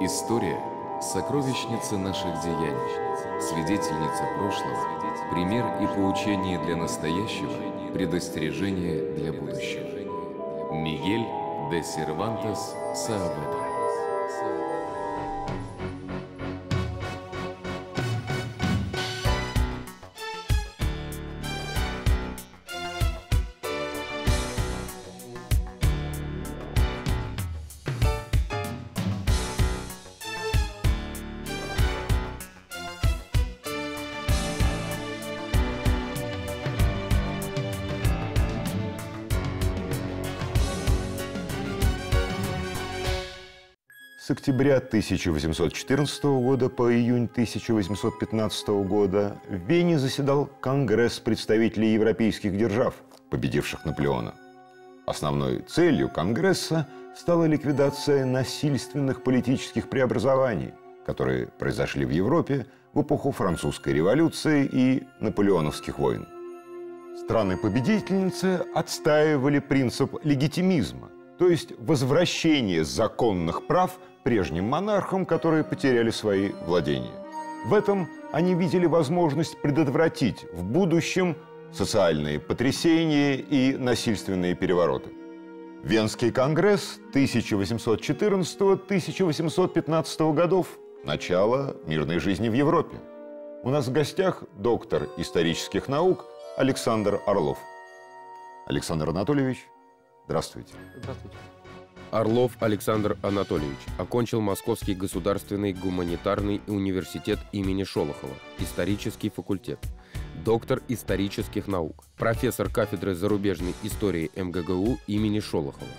История – сокровищница наших деяний, свидетельница прошлого, пример и поучение для настоящего, предостережение для будущего. Мигель де Сервантес Сааведо октября 1814 года по июнь 1815 года в Вене заседал Конгресс представителей европейских держав, победивших Наполеона. Основной целью Конгресса стала ликвидация насильственных политических преобразований, которые произошли в Европе в эпоху Французской революции и наполеоновских войн. Страны-победительницы отстаивали принцип легитимизма, то есть возвращение законных прав прежним монархам, которые потеряли свои владения. В этом они видели возможность предотвратить в будущем социальные потрясения и насильственные перевороты. Венский конгресс 1814-1815 годов – начало мирной жизни в Европе. У нас в гостях доктор исторических наук Александр Орлов. Александр Анатольевич, здравствуйте. Здравствуйте. Орлов Александр Анатольевич окончил Московский государственный гуманитарный университет имени Шолохова, исторический факультет, доктор исторических наук, профессор кафедры зарубежной истории МГГУ имени Шолохова,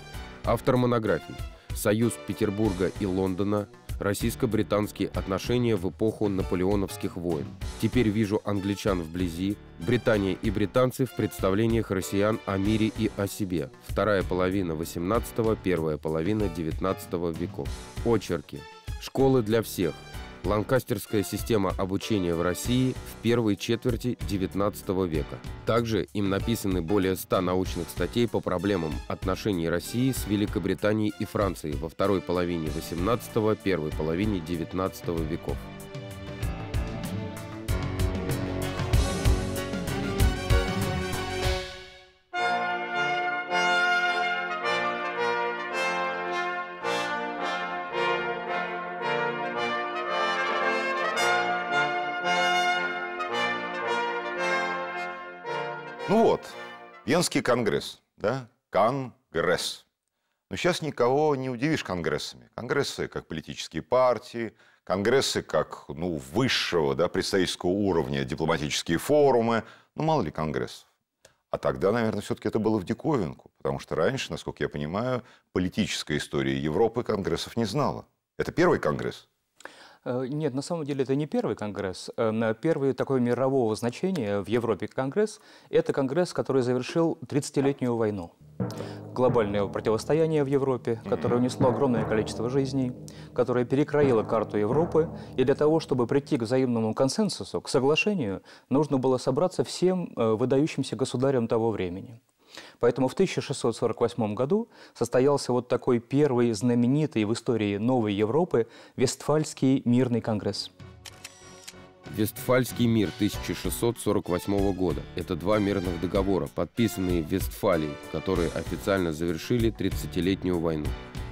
автор монографий «Союз Петербурга и Лондона», российско-британские отношения в эпоху наполеоновских войн. Теперь вижу англичан вблизи, Британия и британцы в представлениях россиян о мире и о себе. Вторая половина 18 первая половина 19 веков. Очерки. Школы для всех. Ланкастерская система обучения в России в первой четверти XIX века. Также им написаны более 100 научных статей по проблемам отношений России с Великобританией и Францией во второй половине XVIII – первой половине XIX веков. Венский конгресс, да? Конгресс. Но сейчас никого не удивишь конгрессами. Конгрессы как политические партии, конгрессы как ну, высшего да, представительского уровня, дипломатические форумы. Ну, мало ли конгрессов. А тогда, наверное, все-таки это было в диковинку, потому что раньше, насколько я понимаю, политическая история Европы конгрессов не знала. Это первый конгресс. Э, нет, на самом деле это не первый конгресс. Э, первый такой мирового значения в Европе конгресс – это конгресс, который завершил 30-летнюю войну. Глобальное противостояние в Европе, которое унесло огромное количество жизней, которое перекроило карту Европы, и для того, чтобы прийти к взаимному консенсусу, к соглашению, нужно было собраться всем э, выдающимся государям того времени. Поэтому в 1648 году состоялся вот такой первый знаменитый в истории Новой Европы Вестфальский мирный конгресс. Вестфальский мир 1648 года – это два мирных договора, подписанные в Вестфалии, которые официально завершили 30-летнюю войну.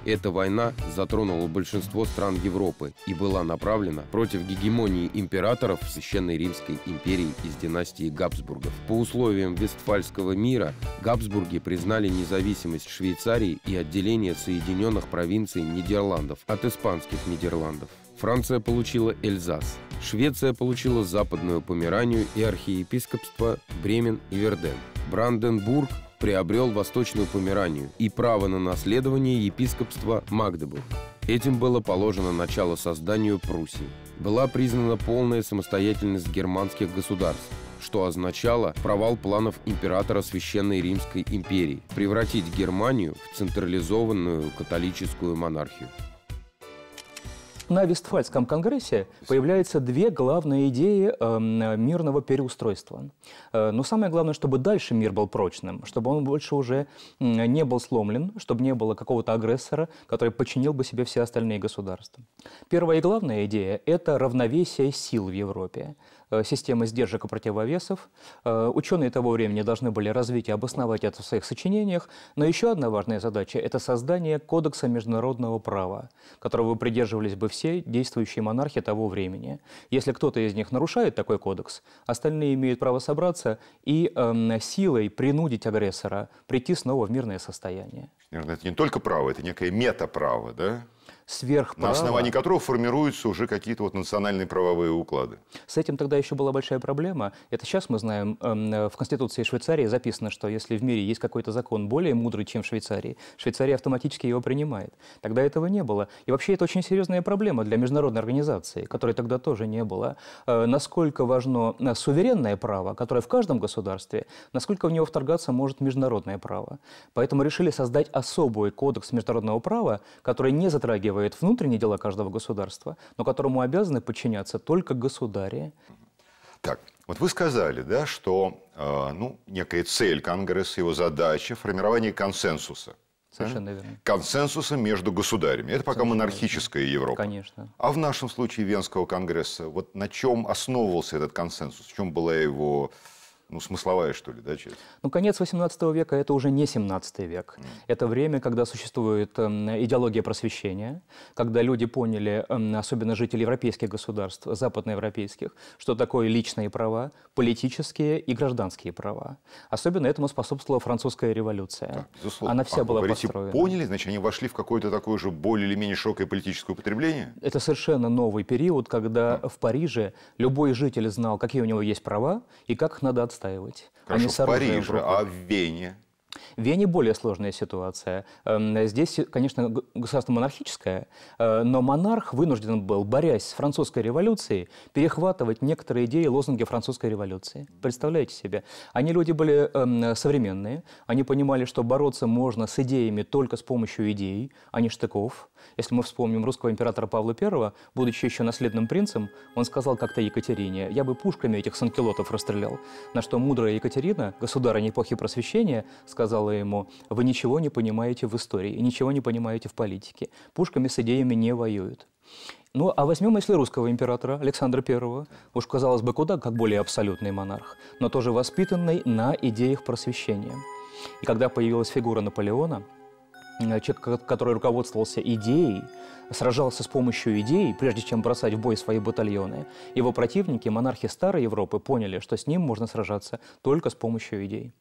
Эта война затронула большинство стран Европы и была направлена против гегемонии императоров Священной Римской империи из династии Габсбургов. По условиям Вестфальского мира Габсбурги признали независимость Швейцарии и отделение Соединенных провинций Нидерландов от испанских Нидерландов. Франция получила Эльзас, Швеция получила Западную Померанию и архиепископство Бремен и Верден. Бранденбург приобрел Восточную Померанию и право на наследование епископства Магдебург. Этим было положено начало созданию Пруссии. Была признана полная самостоятельность германских государств, что означало провал планов императора Священной Римской империи превратить Германию в централизованную католическую монархию на Вестфальском конгрессе появляются две главные идеи эм, мирного переустройства. Э, но самое главное, чтобы дальше мир был прочным, чтобы он больше уже не был сломлен, чтобы не было какого-то агрессора, который подчинил бы себе все остальные государства. Первая и главная идея – это равновесие сил в Европе. Э, системы сдержек и противовесов. Э, ученые того времени должны были развить и обосновать это в своих сочинениях. Но еще одна важная задача – это создание Кодекса международного права, которого придерживались бы все действующие монархи того времени. Если кто-то из них нарушает такой кодекс, остальные имеют право собраться и э, силой принудить агрессора прийти снова в мирное состояние. это не только право, это некое метаправо, да? сверхправо. На основании которого формируются уже какие-то вот национальные правовые уклады. С этим тогда еще была большая проблема. Это сейчас мы знаем, эм, э, в Конституции Швейцарии записано, что если в мире есть какой-то закон более мудрый, чем в Швейцарии, Швейцария автоматически его принимает. Тогда этого не было. И вообще это очень серьезная проблема для международной организации, которой тогда тоже не было. Э, насколько важно э, суверенное право, которое в каждом государстве, насколько в него вторгаться может международное право. Поэтому решили создать особый кодекс международного права, который не затрагивает выстраивает внутренние дела каждого государства, но которому обязаны подчиняться только государи. Так, вот вы сказали, да, что э, ну, некая цель Конгресса, его задача – формирование консенсуса. Совершенно верно. Консенсуса между государями. Это пока Совершенно монархическая верно. Европа. Конечно. А в нашем случае Венского конгресса, вот на чем основывался этот консенсус? В чем была его ну, смысловая, что ли, да, часть? Ну, конец XVIII века – это уже не XVII век. Mm. Это время, когда существует эм, идеология просвещения, когда люди поняли, эм, особенно жители европейских государств, западноевропейских, что такое личные права, политические и гражданские права. Особенно этому способствовала французская революция. Да, Она вся а, была говорите, построена. поняли, значит, они вошли в какое-то такое же более или менее широкое политическое употребление? Это совершенно новый период, когда mm. в Париже любой житель знал, какие у него есть права и как их надо отстаивать отстаивать. Хорошо, они в Париже, а в Вене? В Вене более сложная ситуация. Эм, здесь, конечно, государство монархическое, э, но монарх вынужден был, борясь с французской революцией, перехватывать некоторые идеи и лозунги французской революции. Представляете себе? Они люди были эм, современные, они понимали, что бороться можно с идеями только с помощью идей, а не штыков. Если мы вспомним русского императора Павла I, будучи еще наследным принцем, он сказал как-то Екатерине, я бы пушками этих санкелотов расстрелял. На что мудрая Екатерина, государыня эпохи просвещения, сказала, сказала ему, вы ничего не понимаете в истории и ничего не понимаете в политике. Пушками с идеями не воюют. Ну, а возьмем, если русского императора Александра I, уж, казалось бы, куда, как более абсолютный монарх, но тоже воспитанный на идеях просвещения. И когда появилась фигура Наполеона, э, человек, который руководствовался идеей, сражался с помощью идей, прежде чем бросать в бой свои батальоны, его противники, монархи старой Европы, поняли, что с ним можно сражаться только с помощью идей.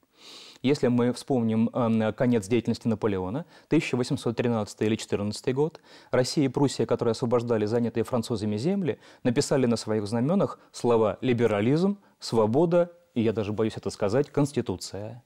Если мы вспомним эм, конец деятельности Наполеона, 1813 или 1814 год, Россия и Пруссия, которые освобождали занятые французами земли, написали на своих знаменах слова «либерализм», «свобода» и, я даже боюсь это сказать, «конституция».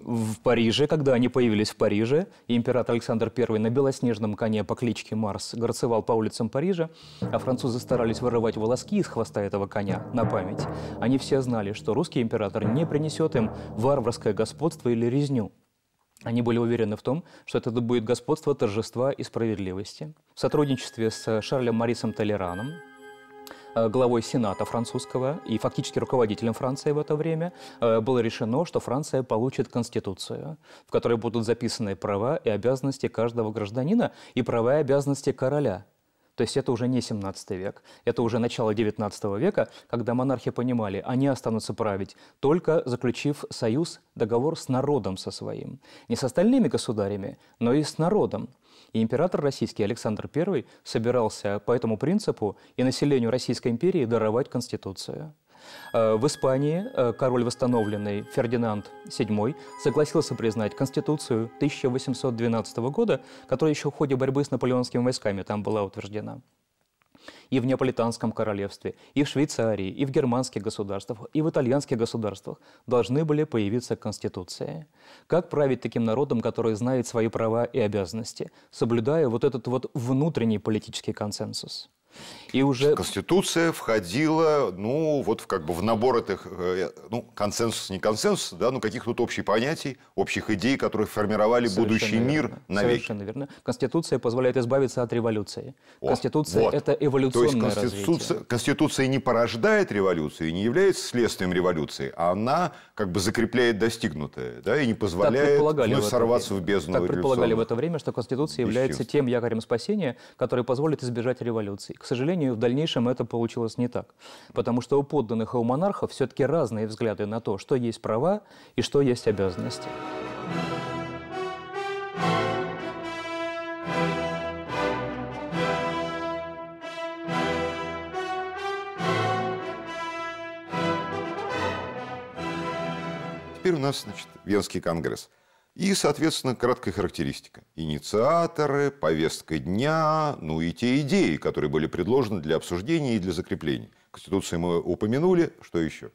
В Париже, когда они появились в Париже, император Александр I на белоснежном коне по кличке Марс горцевал по улицам Парижа, а французы старались вырывать волоски из хвоста этого коня на память. Они все знали, что русский император не принесет им варварское господство или резню. Они были уверены в том, что это будет господство торжества и справедливости. В сотрудничестве с Шарлем Марисом Толераном, Э, главой Сената французского и фактически руководителем Франции в это время, э, было решено, что Франция получит конституцию, в которой будут записаны права и обязанности каждого гражданина и права и обязанности короля. То есть это уже не 17 век, это уже начало 19 века, когда монархи понимали, они останутся править, только заключив союз, договор с народом со своим. Не с остальными государями, но и с народом. И император российский Александр I собирался по этому принципу и населению Российской империи даровать Конституцию. Э, в Испании э, король восстановленный Фердинанд VII согласился признать Конституцию 1812 года, которая еще в ходе борьбы с наполеонскими войсками там была утверждена и в Неаполитанском королевстве, и в Швейцарии, и в германских государствах, и в итальянских государствах должны были появиться конституции. Как править таким народом, который знает свои права и обязанности, соблюдая вот этот вот внутренний политический консенсус? И уже... Конституция входила, ну, вот как бы в набор этих, э, ну, консенсус, не консенсус, да, ну, каких тут общих понятий, общих идей, которые формировали Совершенно будущий верно. мир навеки. Совершенно верно. Конституция позволяет избавиться от революции. О, Конституция вот. – это эволюционное То есть Конституция, развитие. Конституция не порождает революцию не является следствием революции, а она как бы закрепляет достигнутое, да, и не позволяет вновь сорваться время. в бездну Так предполагали в это время, что Конституция является тем якорем спасения, который позволит избежать революции. К сожалению, в дальнейшем это получилось не так. Потому что у подданных и у монархов все-таки разные взгляды на то, что есть права и что есть обязанности. Теперь у нас, значит, Венский конгресс – и, соответственно, краткая характеристика. Инициаторы, повестка дня, ну и те идеи, которые были предложены для обсуждения и для закрепления. Конституцию мы упомянули, что еще?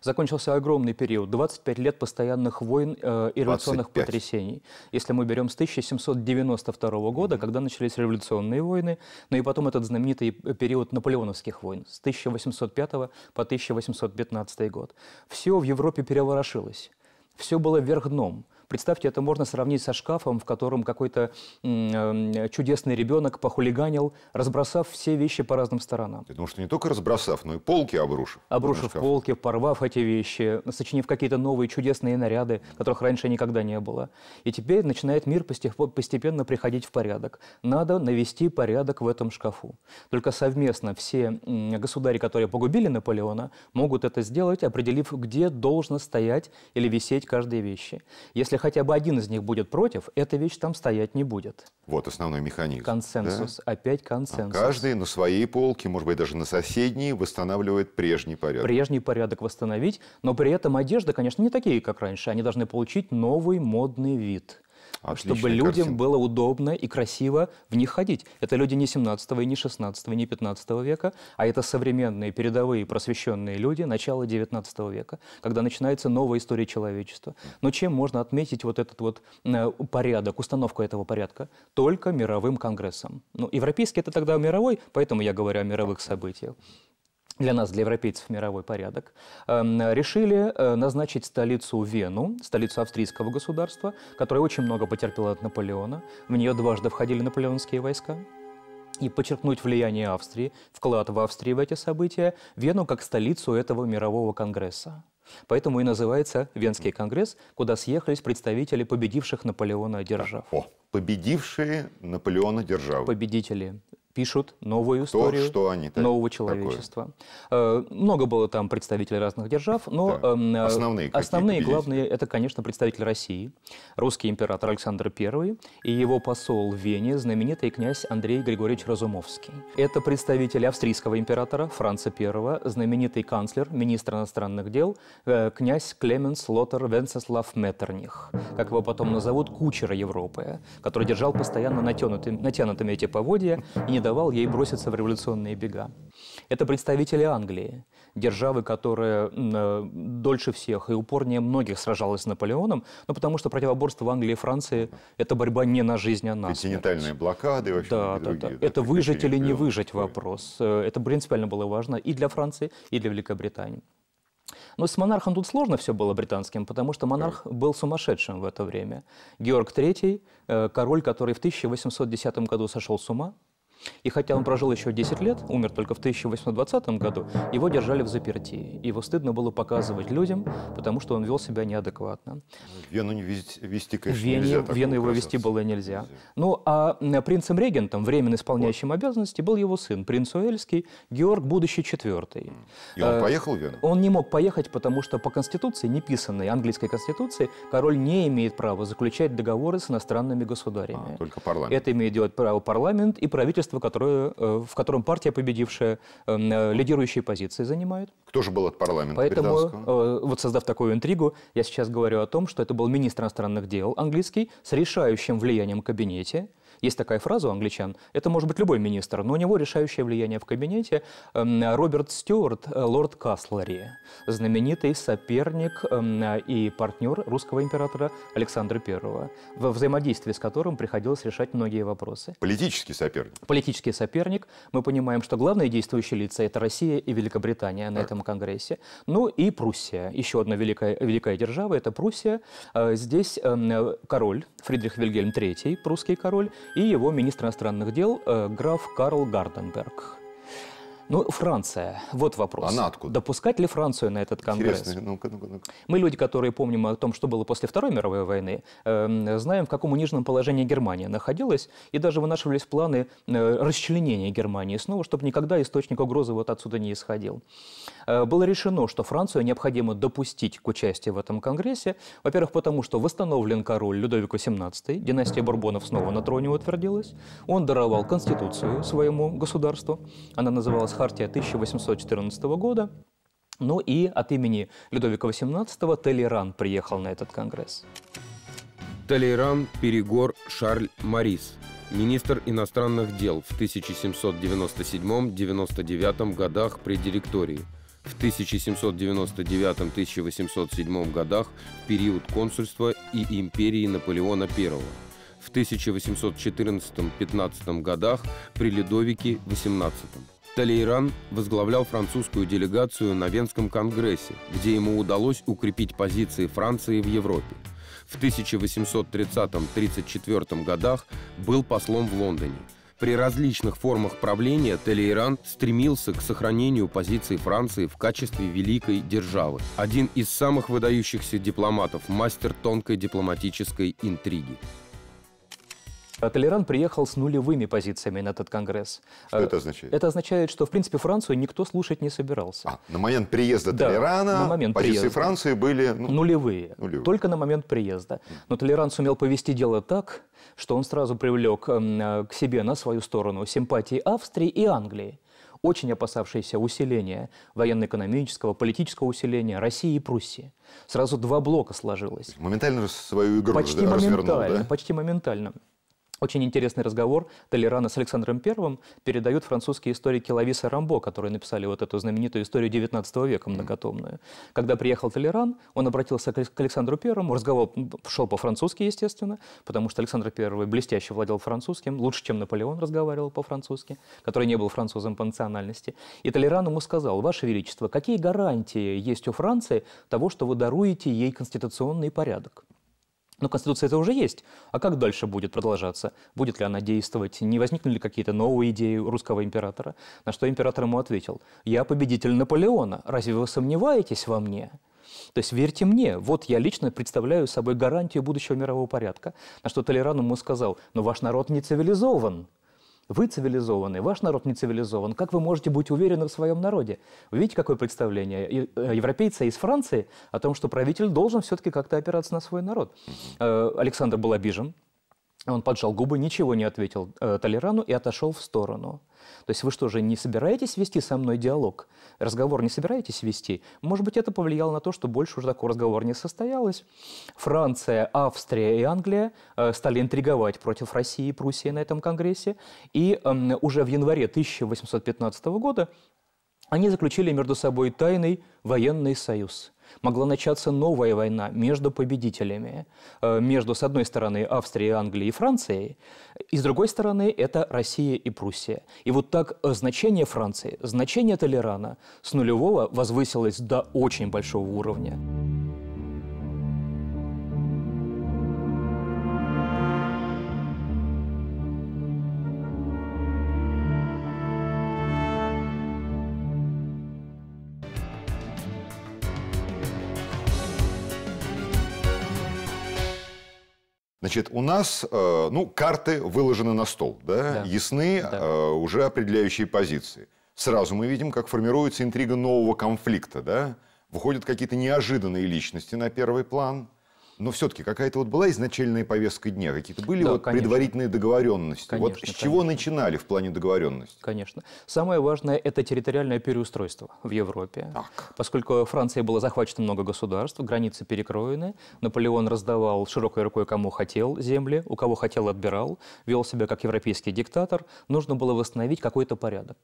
Закончился огромный период, 25 лет постоянных войн э, и революционных 25. потрясений. Если мы берем с 1792 года, mm-hmm. когда начались революционные войны, ну и потом этот знаменитый э, период наполеоновских войн с 1805 по 1815 год. Все в Европе переворошилось, все было вверх дном. Представьте, это можно сравнить со шкафом, в котором какой-то э, чудесный ребенок похулиганил, разбросав все вещи по разным сторонам. Потому что не только разбросав, но и полки обрушив. Обрушив полки, порвав эти вещи, сочинив какие-то новые чудесные наряды, которых раньше никогда не было. И теперь начинает мир постепенно приходить в порядок. Надо навести порядок в этом шкафу. Только совместно все государи, которые погубили Наполеона, могут это сделать, определив, где должно стоять или висеть каждые вещи. Если если хотя бы один из них будет против, эта вещь там стоять не будет. Вот основной механизм. Консенсус, да? опять а консенсус. А каждый на своей полке, может быть, даже на соседней, восстанавливает прежний порядок. Прежний порядок восстановить, но при этом одежда, конечно, не такие, как раньше. Они должны получить новый модный вид – Отличная чтобы людям картина. было удобно и красиво в них ходить. Это люди не 17 и не 16 и не 15 века, а это современные, передовые, просвещенные люди начала 19 века, когда начинается новая история человечества. Но чем можно отметить вот этот вот э, порядок, установку этого порядка? Только мировым конгрессом. Ну, европейский это тогда мировой, поэтому я говорю о мировых событиях для нас, для европейцев, мировой порядок, эм, решили э, назначить столицу Вену, столицу австрийского государства, которая очень много потерпела от Наполеона. В нее дважды входили наполеонские войска. И подчеркнуть влияние Австрии, вклад в Австрию в эти события, Вену как столицу этого мирового конгресса. Поэтому и называется Венский конгресс, куда съехались представители победивших Наполеона держав. О, победившие Наполеона державы. Победители пишут новую историю То, что они, так, нового человечества. Такое. Э, много было там представителей разных держав, но да. Эм, э, основные, основные главные это, конечно, представитель России, русский император Александр I и его посол в Вене, знаменитый князь Андрей Григорьевич Разумовский. Это представитель австрийского императора Франца I, знаменитый канцлер, министр иностранных дел, э, князь Клеменс Лотер Венцеслав Меттерних, как его потом назовут, кучера Европы, который держал постоянно натянутыми, натянутыми эти поводья и не давал ей броситься в революционные бега. Это представители Англии, державы, которая э, дольше всех и упорнее многих сражалась с Наполеоном, но ну, потому что противоборство в Англии и Франции – это борьба не на жизнь, а на Континентальные смерть. блокады вообще да, да, другие, да. да. Это выжить или не выжить такой. вопрос. Э, это принципиально было важно и для Франции, и для Великобритании. Но с монархом тут сложно все было британским, потому что монарх был сумасшедшим в это время. Георг III, э, король, который в 1810 году сошел с ума, и хотя он прожил еще 10 лет, умер только в 1820 году, его держали в заперти, Его стыдно было показывать людям, потому что он вел себя неадекватно. Вену не вести, вести конечно, Вене, нельзя. Вену его красавца. вести было нельзя. нельзя. Ну, а э, принцем-регентом, временно исполняющим вот. обязанности, был его сын, принц Уэльский, Георг, будущий четвертый. И он а, поехал в Вену? Он не мог поехать, потому что по конституции, неписанной английской конституции, король не имеет права заключать договоры с иностранными государями. А, только парламент. Это имеет делать право парламент и правительство правительство, которое, э, в котором партия победившая эм, э, лидирующие позиции занимает. Кто же был от парламента Поэтому, э, вот создав такую интригу, я сейчас говорю о том, что это был министр иностранных дел английский с решающим влиянием в кабинете – есть такая фраза у англичан, это может быть любой министр, но у него решающее влияние в кабинете эм, Роберт Стюарт, э, лорд Каслари, знаменитый соперник эм, и партнер русского императора Александра I, во взаимодействии с которым приходилось решать многие вопросы. Политический соперник. Политический соперник. Мы понимаем, что главные действующие лица – это Россия и Великобритания на так. этом Конгрессе. Ну и Пруссия. Еще одна великая, великая держава – это Пруссия. Э, здесь эм, король Фридрих Вильгельм III, прусский король, и его министр иностранных дел э, граф Карл Гарденберг. Ну, Франция. Вот вопрос. Она откуда? Допускать ли Францию на этот конгресс? Интересно. Ну-ка, ну-ка, ну-ка. Мы, люди, которые помним о том, что было после Второй мировой войны, э, знаем, в каком униженном положении Германия находилась, и даже вынашивались планы э, расчленения Германии снова, чтобы никогда источник угрозы вот отсюда не исходил. Э, было решено, что Францию необходимо допустить к участию в этом конгрессе, во-первых, потому что восстановлен король Людовик XVIII, династия Бурбонов снова на троне утвердилась, он даровал конституцию своему государству, она называлась хартия 1814 года. Ну и от имени Людовика XVIII Толеран приехал на этот конгресс. Толеран Перегор Шарль Марис, министр иностранных дел в 1797-99 годах при директории, в 1799-1807 годах в период консульства и империи Наполеона I, в 1814-15 годах при Людовике XVIII. Талейран возглавлял французскую делегацию на Венском конгрессе, где ему удалось укрепить позиции Франции в Европе. В 1830-34 годах был послом в Лондоне. При различных формах правления Талейран стремился к сохранению позиции Франции в качестве великой державы. Один из самых выдающихся дипломатов, мастер тонкой дипломатической интриги. А Толеран приехал с нулевыми позициями на этот конгресс. Что это означает? Это означает, что, в принципе, Францию никто слушать не собирался. А, на момент приезда да, Толерана на момент позиции приезда. Франции были... Ну, нулевые. нулевые. Только на момент приезда. Но Толеран сумел повести дело так, что он сразу привлек эм, э, к себе на свою сторону симпатии Австрии и Англии очень опасавшиеся усиления военно-экономического, политического усиления России и Пруссии. Сразу два блока сложилось. Моментально свою игру почти развернул, моментально, да? Почти моментально. Очень интересный разговор Толерана с Александром I передают французские историки Лависа Рамбо, которые написали вот эту знаменитую историю XIX века многотомную. Когда приехал Толеран, он обратился к Александру I, разговор шел по-французски, естественно, потому что Александр I блестяще владел французским, лучше, чем Наполеон разговаривал по-французски, который не был французом по национальности. И Толеран ему сказал, «Ваше Величество, какие гарантии есть у Франции того, что вы даруете ей конституционный порядок?» Но Конституция это уже есть. А как дальше будет продолжаться? Будет ли она действовать? Не возникнули ли какие-то новые идеи русского императора? На что император ему ответил, я победитель Наполеона, разве вы сомневаетесь во мне? То есть верьте мне, вот я лично представляю собой гарантию будущего мирового порядка. На что Толерану ему сказал, но ваш народ не цивилизован. Вы цивилизованы, ваш народ не цивилизован. Как вы можете быть уверены в своем народе? Вы видите, какое представление э, европейца из Франции о том, что правитель должен все-таки как-то опираться на свой народ. Э, Александр был обижен, он поджал губы, ничего не ответил э, Толерану и отошел в сторону. То есть вы что же, не собираетесь вести со мной диалог? Разговор не собираетесь вести? Может быть, это повлияло на то, что больше уже такого разговора не состоялось. Франция, Австрия и Англия э, стали интриговать против России и Пруссии на этом конгрессе. И эм, уже в январе 1815 года они заключили между собой тайный военный союз – Могла начаться новая война между победителями, э, между, с одной стороны, Австрией, Англией и Францией, и, с другой стороны, это Россия и Пруссия. И вот так э, значение Франции, значение Толерана с нулевого возвысилось до очень большого уровня. Значит, у нас, э, ну, карты выложены на стол, да, да. ясны да. Э, уже определяющие позиции. Сразу мы видим, как формируется интрига нового конфликта, да, выходят какие-то неожиданные личности на первый план, но все-таки какая-то вот была изначальная повестка дня, какие-то были да, вот конечно. предварительные договоренности. Конечно, вот с конечно. чего начинали в плане договоренности? Конечно. Самое важное это территориальное переустройство в Европе. Так. Поскольку Франция была захвачена много государств, границы перекроены, Наполеон раздавал широкой рукой кому хотел земли, у кого хотел отбирал, вел себя как европейский диктатор, нужно было восстановить какой-то порядок.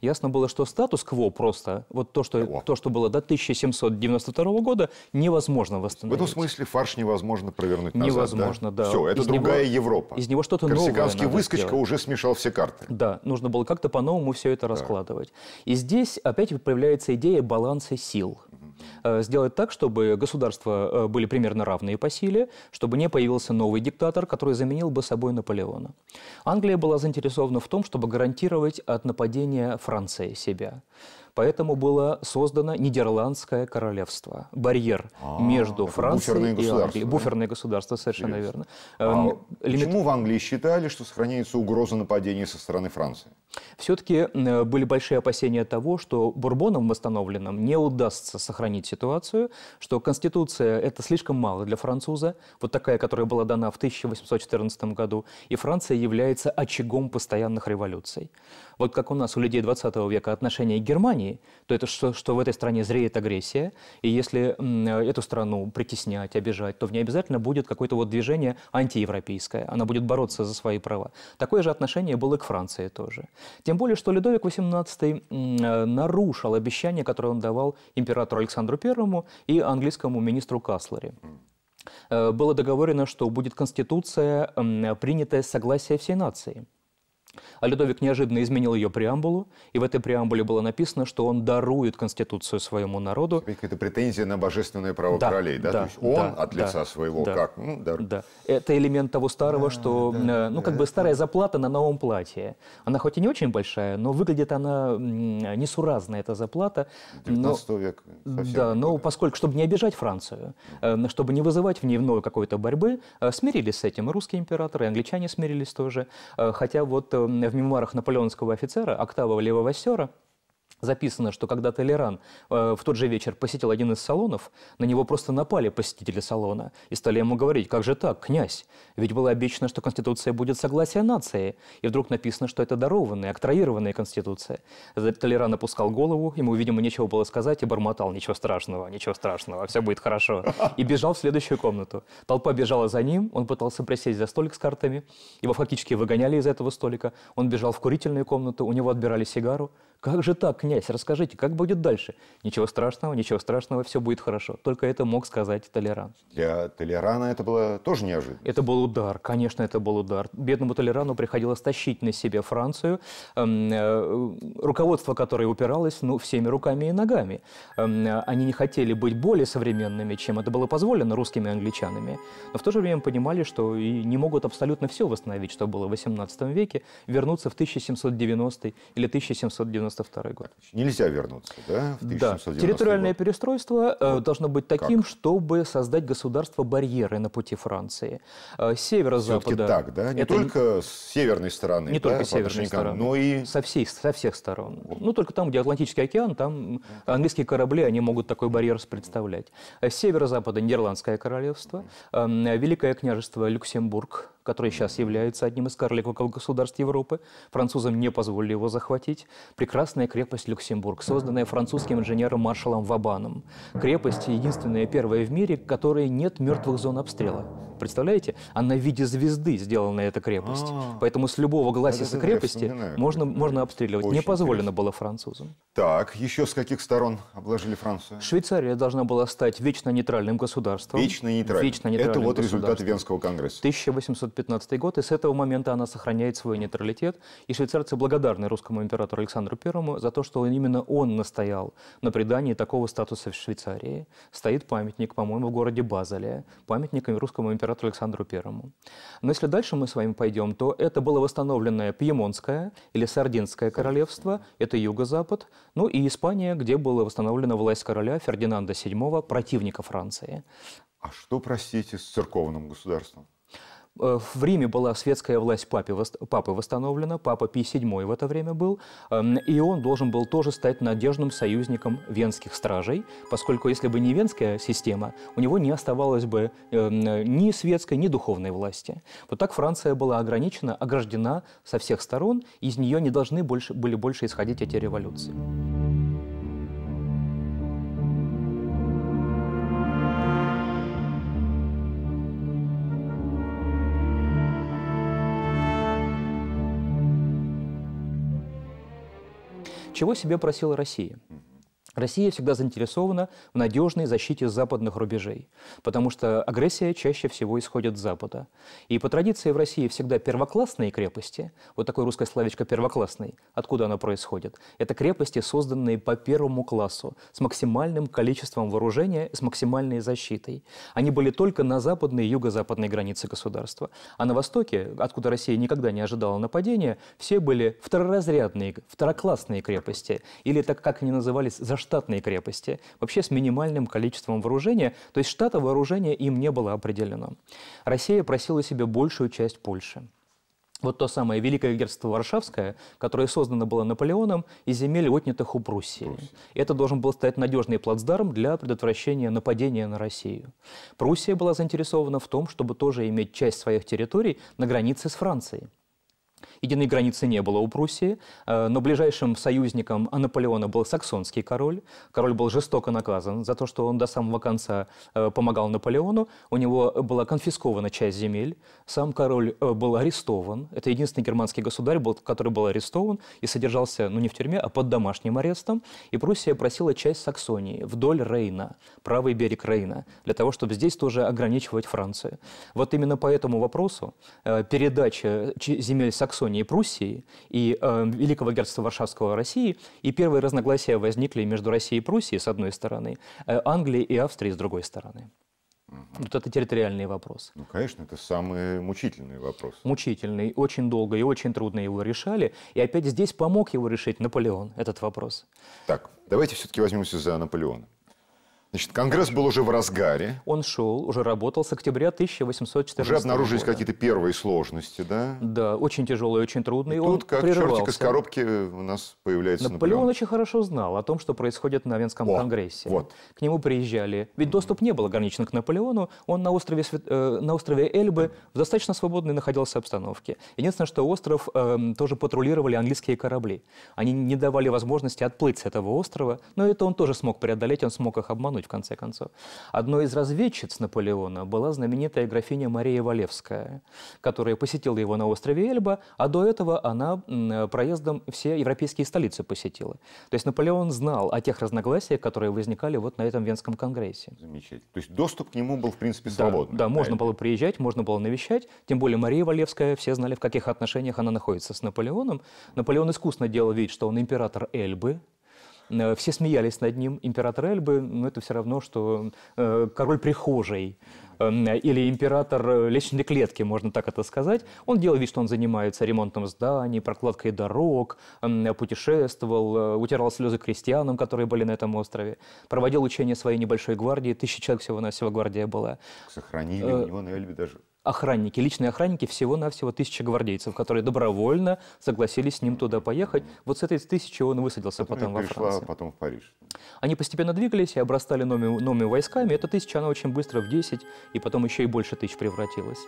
Ясно было, что статус-кво просто, вот то что, то, что было до 1792 года, невозможно восстановить. В этом смысле фарш невозможно провернуть назад. Невозможно, да. да. Все, это из другая него, Европа. Из него что-то новое. Корсиканский выскочка сделать. уже смешал все карты. Да, нужно было как-то по-новому все это да. раскладывать. И здесь опять появляется идея баланса сил. Э, сделать так, чтобы государства э, были примерно равные по силе, чтобы не появился новый диктатор, который заменил бы собой Наполеона. Англия была заинтересована в том, чтобы гарантировать от нападения Франции себя. Поэтому было создано Нидерландское королевство. Барьер а, между Францией и Англией. Да? государство, совершенно Интересно. верно. А, эм, Лимит... Почему в Англии считали, что сохраняется угроза нападения со стороны Франции? Все-таки э, были большие опасения того, что Бурбонам восстановленным не удастся сохранить ситуацию, что Конституция – это слишком мало для француза, вот такая, которая была дана в 1814 году, и Франция является очагом постоянных революций. Вот как у нас, у людей 20 века, отношение к Германии, то это что, что в этой стране зреет агрессия, и если эту страну притеснять, обижать, то в ней обязательно будет какое-то вот движение антиевропейское, она будет бороться за свои права. Такое же отношение было и к Франции тоже. Тем более, что Людовик XVIII э, нарушил обещание, которое он давал императору Александру I и английскому министру Каслери э, было договорено, что будет конституция, принятая согласие всей нации. А Людовик неожиданно изменил ее преамбулу, и в этой преамбуле было написано, что он дарует Конституцию своему народу. Это претензия на божественное право да, королей, да? да? То есть он да, от лица да, своего да, как? Ну, дар... да. Это элемент того старого, что, да, э, ну, как да, бы старая да. заплата на новом платье. Она хоть и не очень большая, но выглядит она несуразно, эта заплата. 19 но... века. Да, но года. поскольку, чтобы не обижать Францию, э, чтобы не вызывать в ней вновь какой-то борьбы, э, смирились с этим русские императоры, англичане смирились тоже. Хотя вот в мемуарах наполеонского офицера Октава Левовосера – записано, что когда Толеран э, в тот же вечер посетил один из салонов, на него просто напали посетители салона и стали ему говорить, как же так, князь? Ведь было обещано, что Конституция будет согласие нации. И вдруг написано, что это дарованная, октроированная Конституция. Толеран опускал голову, ему, видимо, нечего было сказать, и бормотал, ничего страшного, ничего страшного, все будет хорошо. И бежал в следующую комнату. Толпа бежала за ним, он пытался присесть за столик с картами, его фактически выгоняли из этого столика, он бежал в курительную комнату, у него отбирали сигару, «Как же так, князь? Расскажите, как будет дальше?» «Ничего страшного, ничего страшного, все будет хорошо». Только это мог сказать Толеран. Для Толерана это было тоже неожиданно. Это был удар, конечно, это был удар. Бедному Толерану приходилось тащить на себе Францию, эм, э, руководство которое упиралось ну, всеми руками и ногами. Эм, они не хотели быть более современными, чем это было позволено русскими и англичанами, но в то же время понимали, что и не могут абсолютно все восстановить, что было в XVIII веке, вернуться в 1790 или 1790 1992 год. Нельзя вернуться, да? В 1792 да. Территориальное год. перестройство э, вот. должно быть таким, как? чтобы создать государство барьеры на пути Франции. Э, северо-запада. так, да? Не это... только с северной стороны. Не да, только с северной стороны. Но и... Со, всей, со всех сторон. Вот. Ну, только там, где Атлантический океан, там английские корабли, они могут такой барьер представлять. Э, с северо-запада Нидерландское королевство, Великое княжество Люксембург, который сейчас является одним из карликовых государств Европы. Французам не позволили его захватить. Прекрасная крепость Люксембург, созданная французским инженером маршалом Вабаном. Крепость единственная первая в мире, в которой нет мертвых зон обстрела. Представляете? Она в виде звезды сделана эта крепость. А-а-а. Поэтому с любого гласиса крепости можно, можно обстреливать. Очень не позволено интересно. было французам. Так, еще с каких сторон обложили Францию? Швейцария должна была стать вечно нейтральным государством. Вечно нейтральным. Вечно нейтральным Это вот результат Венского конгресса. 1800 1915 год, и с этого момента она сохраняет свой нейтралитет. И швейцарцы благодарны русскому императору Александру I за то, что именно он настоял на придании такого статуса в Швейцарии. Стоит памятник, по-моему, в городе Базеле, памятник русскому императору Александру I. Но если дальше мы с вами пойдем, то это было восстановленное Пьемонское или Сардинское королевство, это юго-запад, ну и Испания, где была восстановлена власть короля Фердинанда VII, противника Франции. А что, простите, с церковным государством? Э, в Риме была светская власть папе, папы восстановлена, папа Пий VII в это время был, эм, и он должен был тоже стать надежным союзником венских стражей, поскольку если бы не венская система, у него не оставалось бы эм, ни светской, ни духовной власти. Вот так Франция была ограничена, ограждена со всех сторон, из нее не должны больше, были больше исходить эти революции. чего себе просила Россия. Россия всегда заинтересована в надежной защите западных рубежей, потому что агрессия чаще всего исходит с Запада. И по традиции в России всегда первоклассные крепости, вот такой русская словечко «первоклассный», откуда она происходит, это крепости, созданные по первому классу, с максимальным количеством вооружения, с максимальной защитой. Они были только на западной и юго-западной границе государства. А на востоке, откуда Россия никогда не ожидала нападения, все были второразрядные, второклассные крепости, или так, как они назывались, за штатные крепости, вообще с минимальным количеством вооружения, то есть штата вооружения им не было определено. Россия просила себе большую часть Польши. Вот то самое Великое Герцогство Варшавское, которое создано было Наполеоном из земель, отнятых у Пруссии. Пруссия. Это должен был стать надежный плацдарм для предотвращения нападения на Россию. Пруссия была заинтересована в том, чтобы тоже иметь часть своих территорий на границе с Францией единой границы не было у Пруссии, э, но ближайшим союзником Наполеона был саксонский король. Король был жестоко наказан за то, что он до самого конца э, помогал Наполеону. У него была конфискована часть земель, сам король э, был арестован. Это единственный германский государь, который был арестован и содержался, ну, не в тюрьме, а под домашним арестом. И Пруссия просила часть Саксонии вдоль Рейна, правый берег Рейна, для того, чтобы здесь тоже ограничивать Францию. Вот именно по этому вопросу передача земель Саксонии Эстонии и Пруссии, и э, Великого герцогства Варшавского России, и первые разногласия возникли между Россией и Пруссией, с одной стороны, э, Англией и Австрией, с другой стороны. Угу. Вот это территориальный вопрос. Ну, конечно, это самый мучительный вопрос. Мучительный, очень долго и очень трудно его решали. И опять здесь помог его решить Наполеон, этот вопрос. Так, давайте все-таки возьмемся за Наполеона. Значит, Конгресс был уже в разгаре. Он шел, уже работал с октября 1814 года. Уже обнаружились какие-то первые сложности, да? Да, очень тяжелые, очень трудные. И тут, Он как прерывался. чертик из коробки, у нас появляется Наполеон. Наполеон очень хорошо знал о том, что происходит на Венском О, конгрессе. Вот. К нему приезжали. Ведь доступ не был ограничен к Наполеону. Он на острове, э, на острове Эльбы в достаточно свободной находился обстановке. Единственное, что остров эм, тоже патрулировали английские корабли. Они не давали возможности отплыть с этого острова, но это он тоже смог преодолеть, он смог их обмануть погибнуть, в конце концов. Одной из разведчиц Наполеона была знаменитая графиня Мария Валевская, которая посетила его на острове Эльба, а до этого она проездом все европейские столицы посетила. То есть Наполеон знал о тех разногласиях, которые возникали вот на этом Венском конгрессе. Замечательно. То есть доступ к нему был, в принципе, свободный. Да, да можно было приезжать, можно было навещать. Тем более Мария Валевская, все знали, в каких отношениях она находится с Наполеоном. Наполеон искусно делал вид, что он император Эльбы, Э, все смеялись над ним. Император Эльбы, но ну, это все равно, что э, король прихожей э, или император лестничной клетки, можно так это сказать. Он делал вид, что он занимается ремонтом зданий, прокладкой дорог, путешествовал, утирал слезы крестьянам, которые были на этом острове, проводил учения своей небольшой гвардии, тысяча человек всего-навсего гвардия была. Сохранили у него на Эльбе даже охранники, личные охранники всего-навсего тысяча гвардейцев, которые добровольно согласились с ним туда поехать. Вот с этой тысячи он высадился Которая потом во Франции. потом в Париж. Они постепенно двигались и обрастали новыми, новыми войсками. Эта тысяча, она очень быстро в 10, и потом еще и больше тысяч превратилась.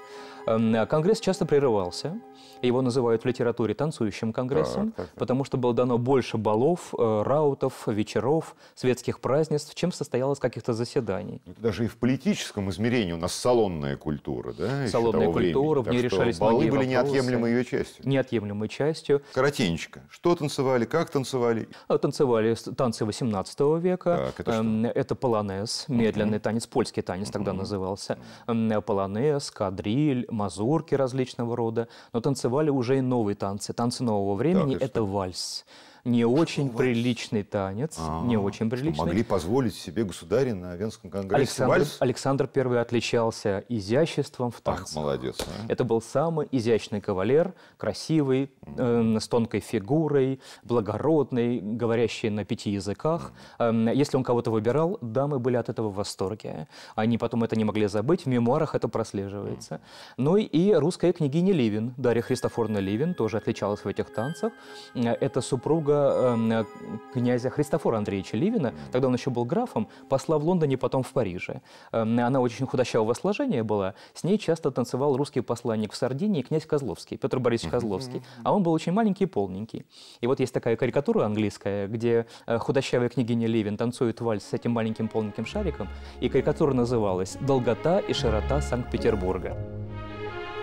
Эм, а Конгресс часто прерывался. Его называют в литературе танцующим конгрессом, так, так, так. потому что было дано больше балов, э, раутов, вечеров, светских празднеств, чем состоялось каких-то заседаний. даже и в политическом измерении у нас салонная культура, да? да, салонная культура, времени. в ней так решались балы многие были вопросы. неотъемлемой ее частью. Неотъемлемой частью. Коротенечко. Что танцевали, как танцевали? А, танцевали танцы 18 века. Так, это, что? Эм, это полонез, медленный угу. танец, польский танец тогда угу. назывался. Эм, полонез, кадриль, мазурки различного рода. Но танцевали уже и новые танцы. Танцы нового времени – это что? вальс не очень приличный танец. А-а-а. Не а, очень приличный. Могли позволить себе государи на Венском конгрессе Александр, вальс? Александр I отличался изяществом в танце. Ах, молодец. А? Это был самый изящный кавалер, красивый, э, с тонкой фигурой, благородный, говорящий на пяти языках. Э, если он кого-то выбирал, дамы были от этого в восторге. Они потом это не могли забыть, в мемуарах это прослеживается. Ну и русская княгиня Ливин, Дарья Христофорна Ливин, тоже отличалась в этих танцах. Э, это супруга друга эм, э, князя Христофора Андреевича Ливина, тогда он еще был графом, посла в Лондоне, потом в Париже. Эм, она очень худощавого сложения была, с ней часто танцевал русский посланник в Сардинии князь Козловский, Петр Борисович Козловский, а он был очень маленький и полненький. И вот есть такая карикатура английская, где э, худощавая княгиня Ливин танцует вальс с этим маленьким полненьким шариком, и карикатура называлась «Долгота и широта Санкт-Петербурга».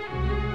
Thank you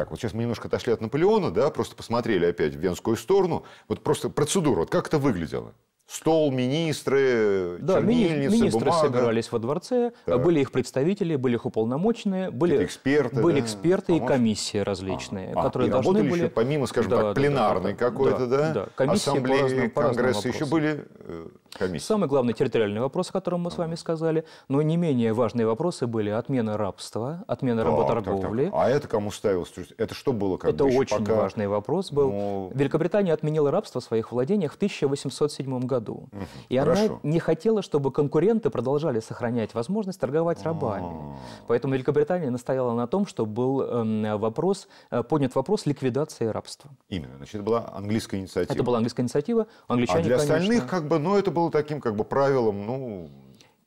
Так, вот сейчас мы немножко отошли от Наполеона, да, просто посмотрели опять в венскую сторону. Вот просто процедура, вот как это выглядело? Стол, министры, да, чернильницы, министры бумага. собирались во дворце, так. были их представители, были их уполномоченные, были это эксперты, были да? эксперты Помощь? и комиссии различные, а, а которые а, должны работали были еще помимо, скажем да, так, пленарной да, какой-то, да, да, да. да. Комиссии ассамблеи, по разным, по конгресса еще были э, комиссии. Самый главный территориальный вопрос, о котором мы с вами сказали, но не менее важные вопросы были отмена рабства, отмена так, работорговли. Так, так. А это кому ставилось? Это что было? Как это бы, очень пока... важный вопрос был. Но... Ну, Великобритания отменила рабство в своих владениях в 1807 году. Угу, и хорошо. она не хотела, чтобы конкуренты продолжали сохранять возможность торговать рабами. А-а-а. Поэтому Великобритания настояла на том, что был эм, вопрос, э, поднят вопрос ликвидации рабства. Именно. Значит, это была английская инициатива. Это была английская инициатива. Англичане, а для конечно... остальных как бы, ну, это было было таким как бы правилом, ну,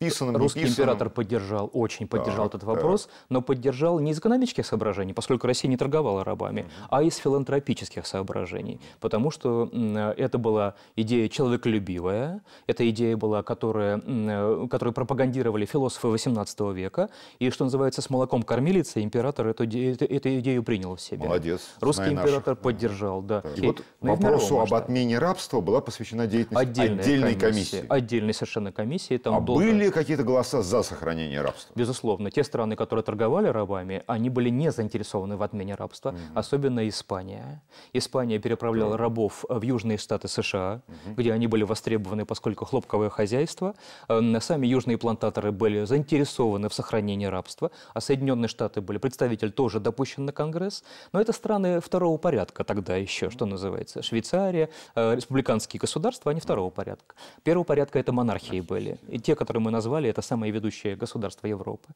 подписанным, Русский не писанным. император поддержал, очень поддержал так, этот вопрос, так. но поддержал не из экономических соображений, поскольку Россия не торговала рабами, а из филантропических соображений, потому что это была идея человеколюбивая, эта идея была, которая, э, которую пропагандировали философы XVIII века, и, что называется, с молоком кормилица император эту, эту, идею принял в себя. Молодец. Русский император наших. поддержал, да. да. И, и вот вопросу об отмене рабства была посвящена деятельность отдельной, отдельной комиссии. комиссии. Отдельной совершенно комиссии. Там а долго... были какие-то голоса за сохранение рабства? Безусловно. Те страны, которые торговали рабами, они были не заинтересованы в отмене рабства, угу. особенно Испания. Испания переправляла да. рабов в южные штаты США, угу. где они были востребованы, поскольку хлопковое хозяйство. Э, сами южные плантаторы были заинтересованы в сохранении рабства, а Соединенные Штаты были, представитель тоже допущен на Конгресс. Но это страны второго порядка тогда еще, что называется. Швейцария, э, республиканские государства, они второго порядка. Первого порядка это монархии были. И те, которые мы назвали назвали это самое ведущее государство Европы.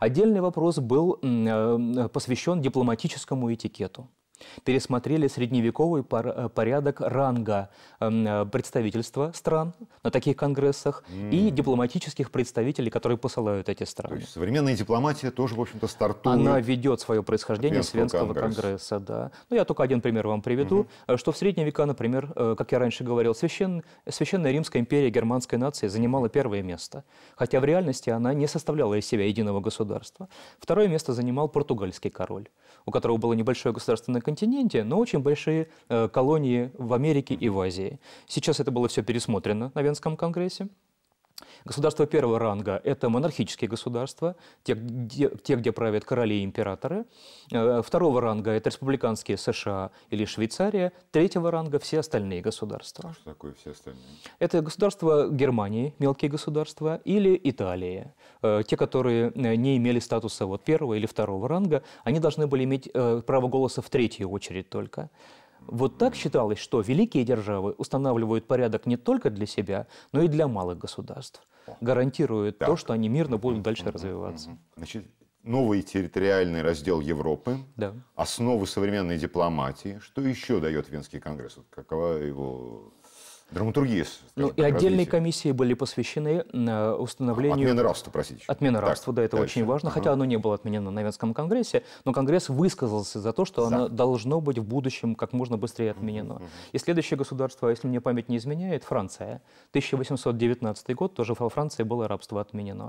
Отдельный вопрос был э, посвящен дипломатическому этикету пересмотрели средневековый э, порядок ранга эм, э, представительства стран на таких конгрессах mm. и дипломатических представителей, которые посылают эти страны. То есть современная дипломатия тоже, в общем-то, стартует. Она ведет свое происхождение с Венского конгресса. конгресса, да. Ну, я только один пример вам приведу, mm-hmm. что в средние века, например, как я раньше говорил, священ... священная Римская империя германской нации занимала первое место, хотя в реальности она не составляла из себя единого государства. Второе место занимал португальский король у которого было небольшое государство на континенте, но очень большие э, колонии в Америке и в Азии. Сейчас это было все пересмотрено на Венском конгрессе. Государства первого ранга – это монархические государства, те где, те, где правят короли и императоры. Э, второго ранга – это республиканские США или Швейцария. Третьего ранга – все остальные государства. А что такое все остальные? Это государства Германии, мелкие государства, или Италии. Э, те, которые э, не имели статуса вот первого или второго ранга, они должны были иметь право голоса в третью очередь только. Вот так считалось, что великие державы устанавливают порядок не только для себя, но и для малых государств. Гарантируют так. то, что они мирно будут дальше развиваться. Значит, новый территориальный раздел Европы, да. основы современной дипломатии. Что еще дает Венский конгресс? Какова его Драматургия. Ну, и отдельные развития. комиссии были посвящены э, установлению... Отмены рабства, простите. Отмены рабства, да, это дальше. очень важно, ага. хотя оно не было отменено на Венском конгрессе, но Конгресс высказался за то, что за. оно должно быть в будущем как можно быстрее отменено. Угу. И следующее государство, если мне память не изменяет, Франция. 1819 год, тоже во Франции было рабство отменено.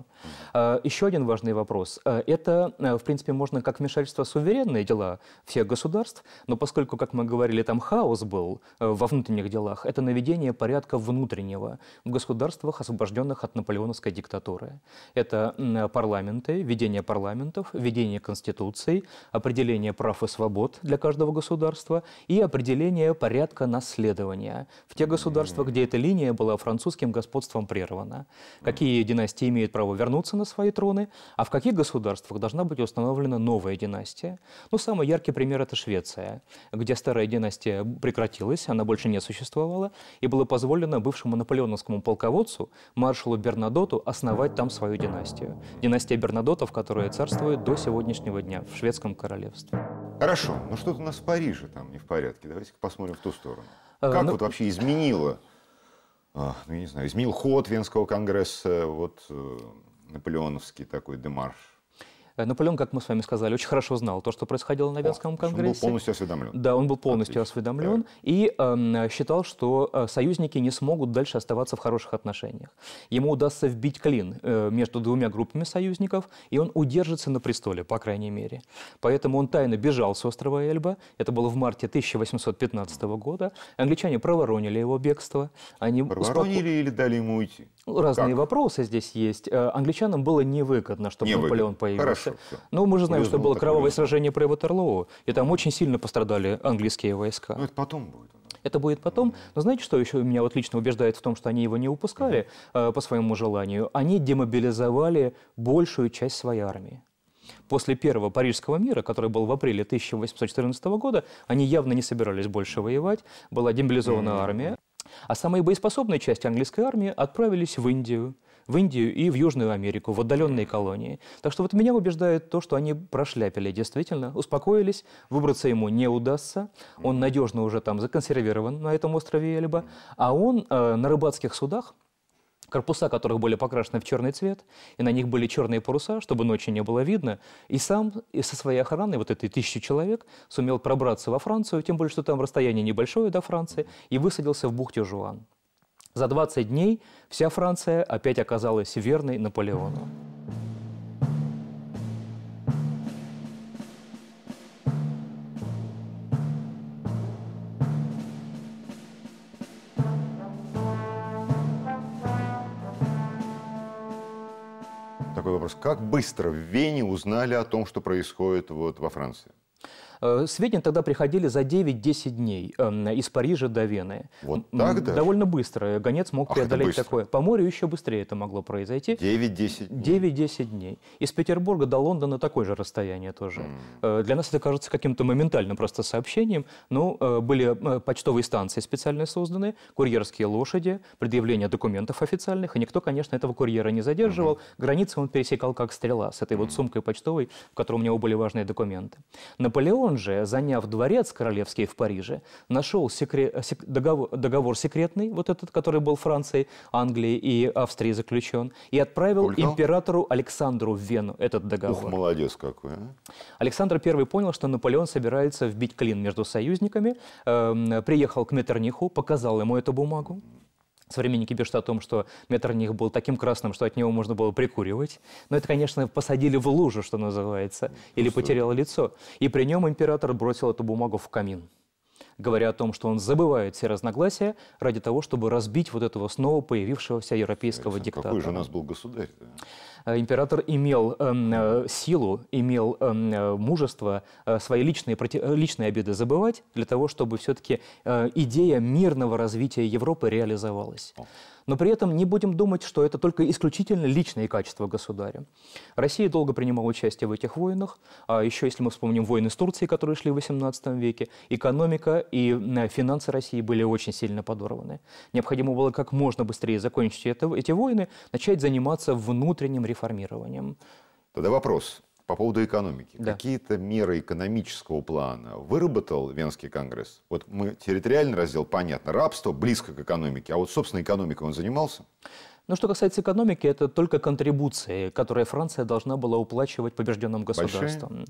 Угу. Еще один важный вопрос. А, это, э, в принципе, можно как вмешательство в суверенные дела всех государств, но поскольку, как мы говорили, там хаос был э, во внутренних делах, это наведение порядка внутреннего в государствах, освобожденных от наполеоновской диктатуры. Это парламенты, введение парламентов, введение конституций, определение прав и свобод для каждого государства и определение порядка наследования в те государства, где эта линия была французским господством прервана. Какие династии имеют право вернуться на свои троны, а в каких государствах должна быть установлена новая династия. Ну, самый яркий пример – это Швеция, где старая династия прекратилась, она больше не существовала, и было было позволено бывшему наполеоновскому полководцу, маршалу Бернадоту, основать там свою династию. Династия Бернадотов, которая царствует до сегодняшнего дня в шведском королевстве. Хорошо, но что-то у нас в Париже там не в порядке. Давайте-ка посмотрим в ту сторону. А, как ну... вот вообще изменило, а, ну, я не знаю, изменил ход Венского конгресса, вот э, наполеоновский такой демарш? Э, Наполеон, как мы с вами сказали, очень хорошо знал то, что происходило на Венском конгрессе. Он был полностью осведомлен. Да, он был полностью Отлично. осведомлен так. и э, считал, что э, союзники не смогут дальше оставаться в хороших отношениях. Ему удастся вбить клин э, между двумя группами союзников, и он удержится на престоле, по крайней мере. Поэтому он тайно бежал с острова Эльба. Это было в марте 1815 года. Англичане проворонили его бегство. Они проворонили успоко... или дали ему уйти? Ну, разные как? вопросы здесь есть. Э, англичанам было невыгодно, чтобы невыгодно. Наполеон появился. Хорошо, Ну мы же знаем, Безумно, что было кровавое безумно. сражение при Ватерлоу, и там очень сильно пострадали английские войска. Но ну, это потом будет. Это будет потом. Но знаете, что еще меня вот лично убеждает в том, что они его не упускали э, по своему желанию? Они демобилизовали большую часть своей армии. После первого Парижского мира, который был в апреле 1814 года, они явно не собирались больше воевать, была демобилизована армия. А самые боеспособные части английской армии отправились в Индию, в Индию и в Южную Америку, в отдаленные колонии. Так что вот меня убеждает то, что они прошляпили действительно, успокоились, выбраться ему не удастся, он надежно уже там законсервирован на этом острове Эльба, а он э, на рыбацких судах корпуса которых были покрашены в черный цвет, и на них были черные паруса, чтобы ночью не было видно. И сам и со своей охраной, вот этой тысячи человек, сумел пробраться во Францию, тем более, что там расстояние небольшое до Франции, и высадился в бухте Жуан. За 20 дней вся Франция опять оказалась верной Наполеону. такой вопрос. Как быстро в Вене узнали о том, что происходит вот во Франции? Э, сведения тогда приходили за 9-10 дней эм, из Парижа до Вены. Вот так даже? Довольно быстро. Гонец мог Ах, преодолеть такое. По морю еще быстрее это могло произойти. 9-10 дней. 9-10 дней. Из Петербурга до Лондона такое же расстояние тоже. Mm. Для нас это кажется каким-то моментальным просто сообщением. Но ну, э, были почтовые станции специально созданы, курьерские лошади, предъявление документов официальных. И никто, конечно, этого курьера не задерживал. Mm -hmm. Границы он пересекал как стрела с этой mm -hmm. вот сумкой почтовой, в которой у него были важные документы. Наполеон же, заняв дворец королевский в Париже, нашел секре... Э, сек... договор... договор секретный, вот этот, который был Францией, Англией и Австрией заключен, и отправил Только? императору Александру в Вену этот договор. Ух, молодец какой. А? Александр I понял, что Наполеон собирается вбить клин между союзниками, э, приехал к Меттерниху, показал ему эту бумагу. Современники пишут о том, что метр них был таким красным, что от него можно было прикуривать. Но это, конечно, посадили в лужу, что называется, ну, или что? потеряло лицо. И при нем император бросил эту бумагу в камин говоря о том, что он забывает все разногласия ради того, чтобы разбить вот этого снова появившегося европейского Александр, диктатора. Какой же у нас был государь? Да? Э, император имел эм, э, силу, имел эм, э, мужество э, свои личные, проти... Э, личные обиды забывать для того, чтобы все-таки э, идея мирного развития Европы реализовалась. О. Но при этом не будем думать, что это только исключительно личные качества государя. Россия долго принимала участие в этих войнах. А еще, если мы вспомним войны с Турцией, которые шли в XVIII веке, экономика и э, финансы России были очень сильно подорваны. Необходимо было как можно быстрее закончить это, эти войны, начать заниматься внутренним реформированием. Тогда вопрос. По поводу экономики. Да. Какие-то меры экономического плана выработал Венский конгресс? Вот мы территориальный раздел, понятно, рабство близко к экономике, а вот, собственно, экономикой он занимался? Но что касается экономики, это только контрибуции, которые Франция должна была уплачивать побежденным государствам. Большие?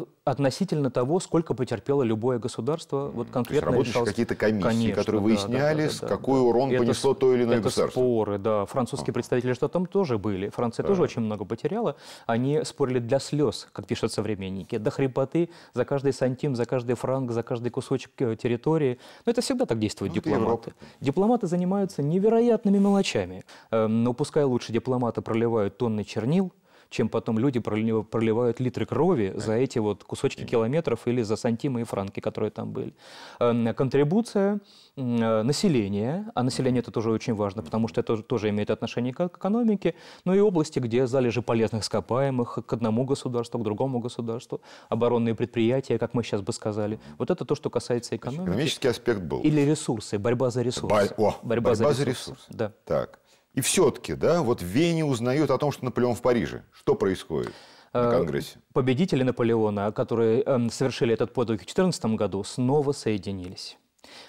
Э, относительно того, сколько потерпело любое государство. Вот конкретно То есть решалось... какие-то комиссии, Конечно, которые выясняли, да, да, да, какой урон это, понесло то или иное это государство. споры, да. Французские а. представители там тоже были. Франция да. тоже а. очень много потеряла. Они спорили для слез, как пишут современники, до хрипоты, за каждый сантим, за каждый франк, за каждый кусочек э, территории. Но это всегда так действуют ну, дипломаты. Дипломаты занимаются невероятными мелочами. Эм, но пускай лучше дипломаты проливают тонны чернил, чем потом люди проливают литры крови за эти вот кусочки километров или за сантимы и франки, которые там были. Эм, контрибуция э, населения, а население это тоже очень важно, потому что это тоже имеет отношение к экономике, но ну и области, где залежи полезных ископаемых к одному государству, к другому государству, оборонные предприятия, как мы сейчас бы сказали. Вот это то, что касается экономики. Экономический аспект был. Или ресурсы, борьба за ресурсы. Бо... О, борьба, борьба за ресурсы. За ресурсы. Да. Так. И все-таки, да, вот Вене узнают о том, что Наполеон в Париже. Что происходит? на э, Конгрессе. Победители Наполеона, которые эм, совершили этот подвиг в 2014 году, снова соединились.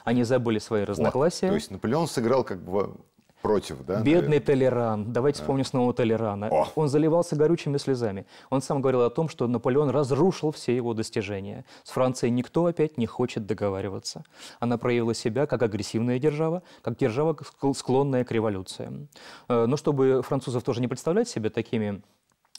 Они забыли свои разногласия. Вот, то есть Наполеон сыграл как бы против, да? Бедный Толеран. Давайте да. вспомним снова Толерана. Он заливался горючими слезами. Он сам говорил о том, что Наполеон разрушил все его достижения. С Францией никто опять не хочет договариваться. Она проявила себя как агрессивная держава, как держава, склонная к революциям. Э, но чтобы французов тоже не представлять себя такими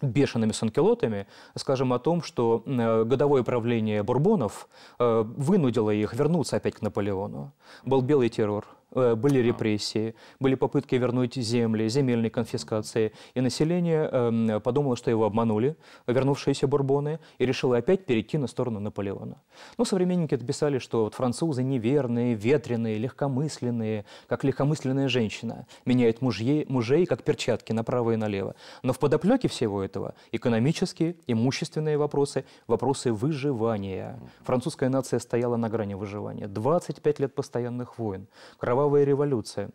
бешеными санкелотами, скажем о том, что э, годовое правление бурбонов э, вынудило их вернуться опять к Наполеону. Был белый террор – Э, были репрессии, были попытки вернуть земли, земельные конфискации. И население эм, подумало, что его обманули, вернувшиеся бурбоны, и решило опять перейти на сторону Наполеона. Но современники писали, что вот французы неверные, ветреные, легкомысленные, как легкомысленная женщина, меняет мужей, мужей как перчатки направо и налево. Но в подоплеке всего этого экономические, имущественные вопросы, вопросы выживания. Французская нация стояла на грани выживания. 25 лет постоянных войн, кровавых кровавая революция,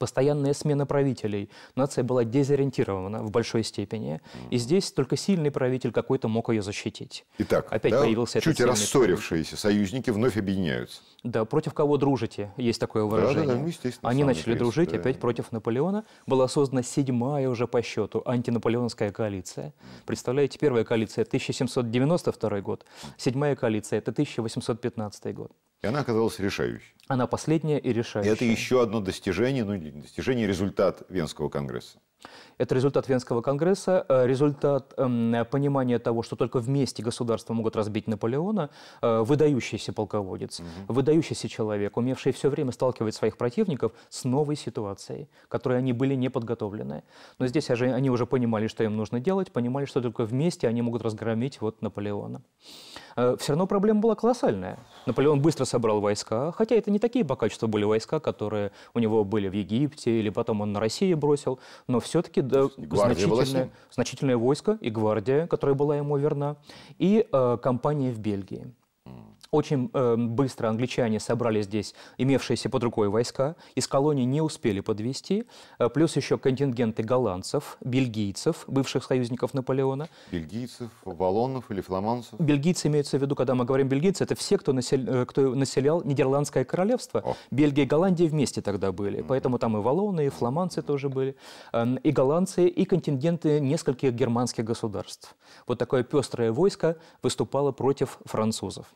постоянная смена правителей. Нация была дезориентирована в большой степени. И здесь только сильный правитель какой-то мог ее защитить. Итак, Опять да, появился чуть рассорившиеся правитель. союзники вновь объединяются. Да, против кого дружите, есть такое выражение. Да, да, да, Они начали принцип, дружить да. опять против Наполеона. Была создана седьмая уже по счету антинаполеонская коалиция. Представляете, первая коалиция 1792 год, седьмая коалиция это 1815 год. И она оказалась решающей. Она последняя и решающая. И это еще одно достижение, ну, достижение результат Венского конгресса. Это результат Венского конгресса, э, результат э, понимания того, что только вместе государства могут разбить Наполеона, э, выдающийся полководец, угу. выдающийся человек, умевший все время сталкивать своих противников с новой ситуацией, которой они были не подготовлены. Но здесь они уже понимали, что им нужно делать, понимали, что только вместе они могут разгромить вот Наполеона. Э, все равно проблема была колоссальная. Наполеон быстро собрал войска, хотя это не такие по качеству были войска, которые у него были в Египте, или потом он на Россию бросил, но все все-таки да, значительное, значительное войско и гвардия, которая была ему верна, и э, компания в Бельгии. Очень э, быстро англичане собрали здесь имевшиеся под рукой войска, из колонии не успели подвести, э, плюс еще контингенты голландцев, бельгийцев, бывших союзников Наполеона. Бельгийцев, валонов или фламандцев? Бельгийцы имеются в виду, когда мы говорим бельгийцы, это все, кто, населял, э, кто населял Нидерландское королевство. О. Бельгия и Голландия вместе тогда были, mm-hmm. поэтому там и валоны, и фламандцы тоже были, эм, и голландцы, и контингенты нескольких германских государств. Вот такое пестрое войско выступало против французов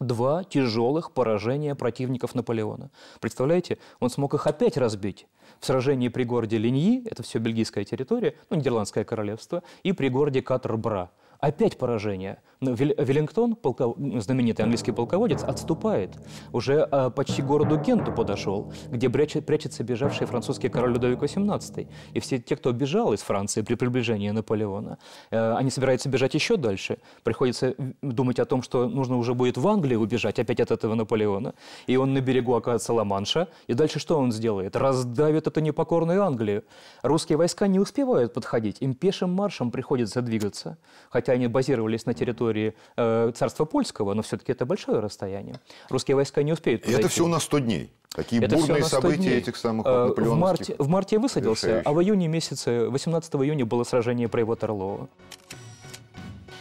два тяжелых поражения противников Наполеона. Представляете, он смог их опять разбить. В сражении при городе Линьи, это все бельгийская территория, ну, Нидерландское королевство, и при городе Катербра – Опять поражение. Веллингтон, полков... знаменитый английский полководец, отступает. Уже а, почти городу Генту подошел, где прячет, прячется бежавший французский король Людовик XVIII. И все те, кто бежал из Франции при приближении Наполеона, э, они собираются бежать еще дальше. Приходится думать о том, что нужно уже будет в Англию убежать опять от этого Наполеона. И он на берегу оказывается Ла-Манша. И дальше что он сделает? Раздавит эту непокорную Англию. Русские войска не успевают подходить. Им пешим маршем приходится двигаться. Хотя хотя они базировались на территории э, царства польского, но все-таки это большое расстояние. Русские войска не успеют. Подойти. И это всего на 100 дней. Такие это бурные события дней. этих самых э, в марте, в марте я высадился, решающих. а в июне месяце, 18 июня, было сражение при Ватерлоо.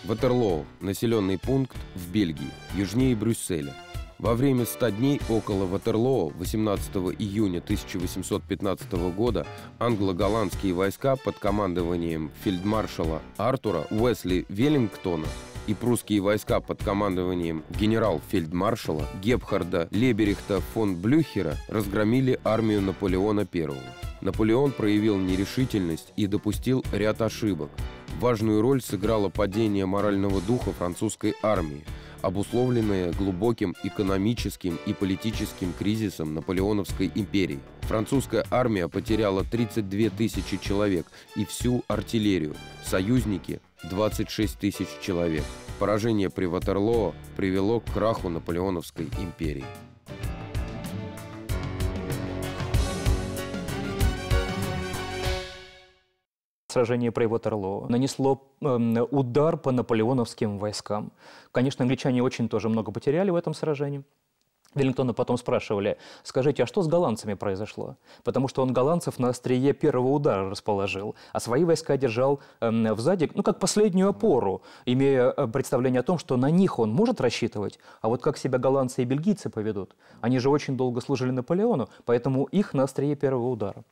Ватерлоо – населенный пункт в Бельгии, южнее Брюсселя – во время 100 дней около Ватерлоо 18 июня 1815 года англо-голландские войска под командованием фельдмаршала Артура Уэсли Веллингтона и прусские войска под командованием генерал-фельдмаршала Гебхарда Леберихта фон Блюхера разгромили армию Наполеона I. Наполеон проявил нерешительность и допустил ряд ошибок. Важную роль сыграло падение морального духа французской армии – обусловленные глубоким экономическим и политическим кризисом Наполеоновской империи. Французская армия потеряла 32 тысячи человек и всю артиллерию, союзники – 26 тысяч человек. Поражение при Ватерлоо привело к краху Наполеоновской империи. сражении при Ватерлоо, нанесло эм, удар по наполеоновским войскам. Конечно, англичане очень тоже много потеряли в этом сражении. Веллингтона потом спрашивали, скажите, а что с голландцами произошло? Потому что он голландцев на острие первого удара расположил, а свои войска держал э, эм, задик, ну, как последнюю опору, имея э, представление о том, что на них он может рассчитывать, а вот как себя голландцы и бельгийцы поведут. Они же очень долго служили Наполеону, поэтому их на острие первого удара.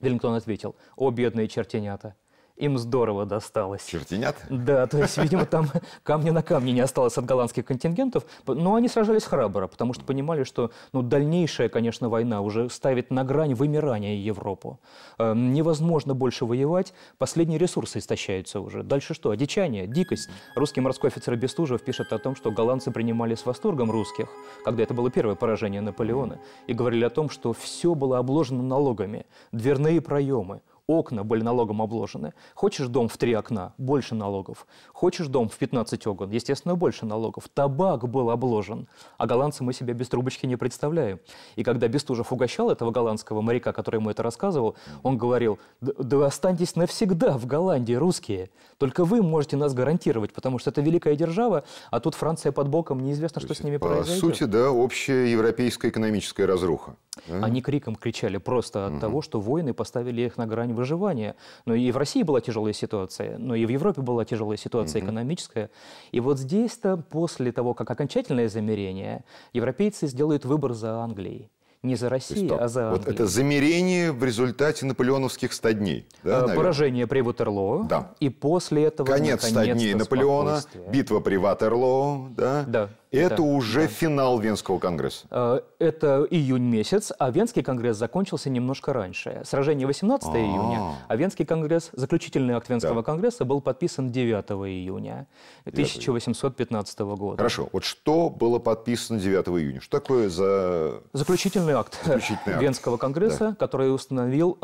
Веллингтон ответил, «О, бедные чертенята!» им здорово досталось. Чертенят? Да, то есть, видимо, там камня на камне не осталось от голландских контингентов, но они сражались храбро, потому что понимали, что ну, дальнейшая, конечно, война уже ставит на грань вымирания Европу. Э, невозможно больше воевать, последние ресурсы истощаются уже. Дальше что? Одичание, дикость. Русский морской офицер Бестужев пишет о том, что голландцы принимали с восторгом русских, когда это было первое поражение Наполеона, и говорили о том, что все было обложено налогами, дверные проемы, окна были налогом обложены. Хочешь дом в три окна – больше налогов. Хочешь дом в 15 окон – естественно, больше налогов. Табак был обложен, а голландцы мы себя без трубочки не представляем. И когда Бестужев угощал этого голландского моряка, который ему это рассказывал, он говорил, да останетесь навсегда в Голландии, русские. Только вы можете нас гарантировать, потому что это великая держава, а тут Франция под боком, неизвестно, То что с ними по произойдет. По сути, да, общая европейская экономическая разруха. Они криком кричали просто от угу. того, что воины поставили их на грань выживания. Но и в России была тяжелая ситуация, но и в Европе была тяжелая ситуация mm-hmm. экономическая. И вот здесь-то, после того, как окончательное замерение, европейцы сделают выбор за Англией. Не за Россию, а за Англию. Вот это замерение в результате наполеоновских 100 дней. Да, э, Поражение при Ватерлоо. Да. И после этого... Конец 100 дней Наполеона, битва при Ватерлоо. Да. да. Это да, уже да. финал Венского конгресса. Э, это июнь месяц, а Венский конгресс закончился немножко раньше. Сражение 18 А-а-а. июня, а Венский конгресс, заключительный акт Венского да. конгресса был подписан 9 июня 1815 года. Хорошо, вот что было подписано 9 июня? Что такое за... Заключительный акт заключительный акт. Венского конгресса, да. который установил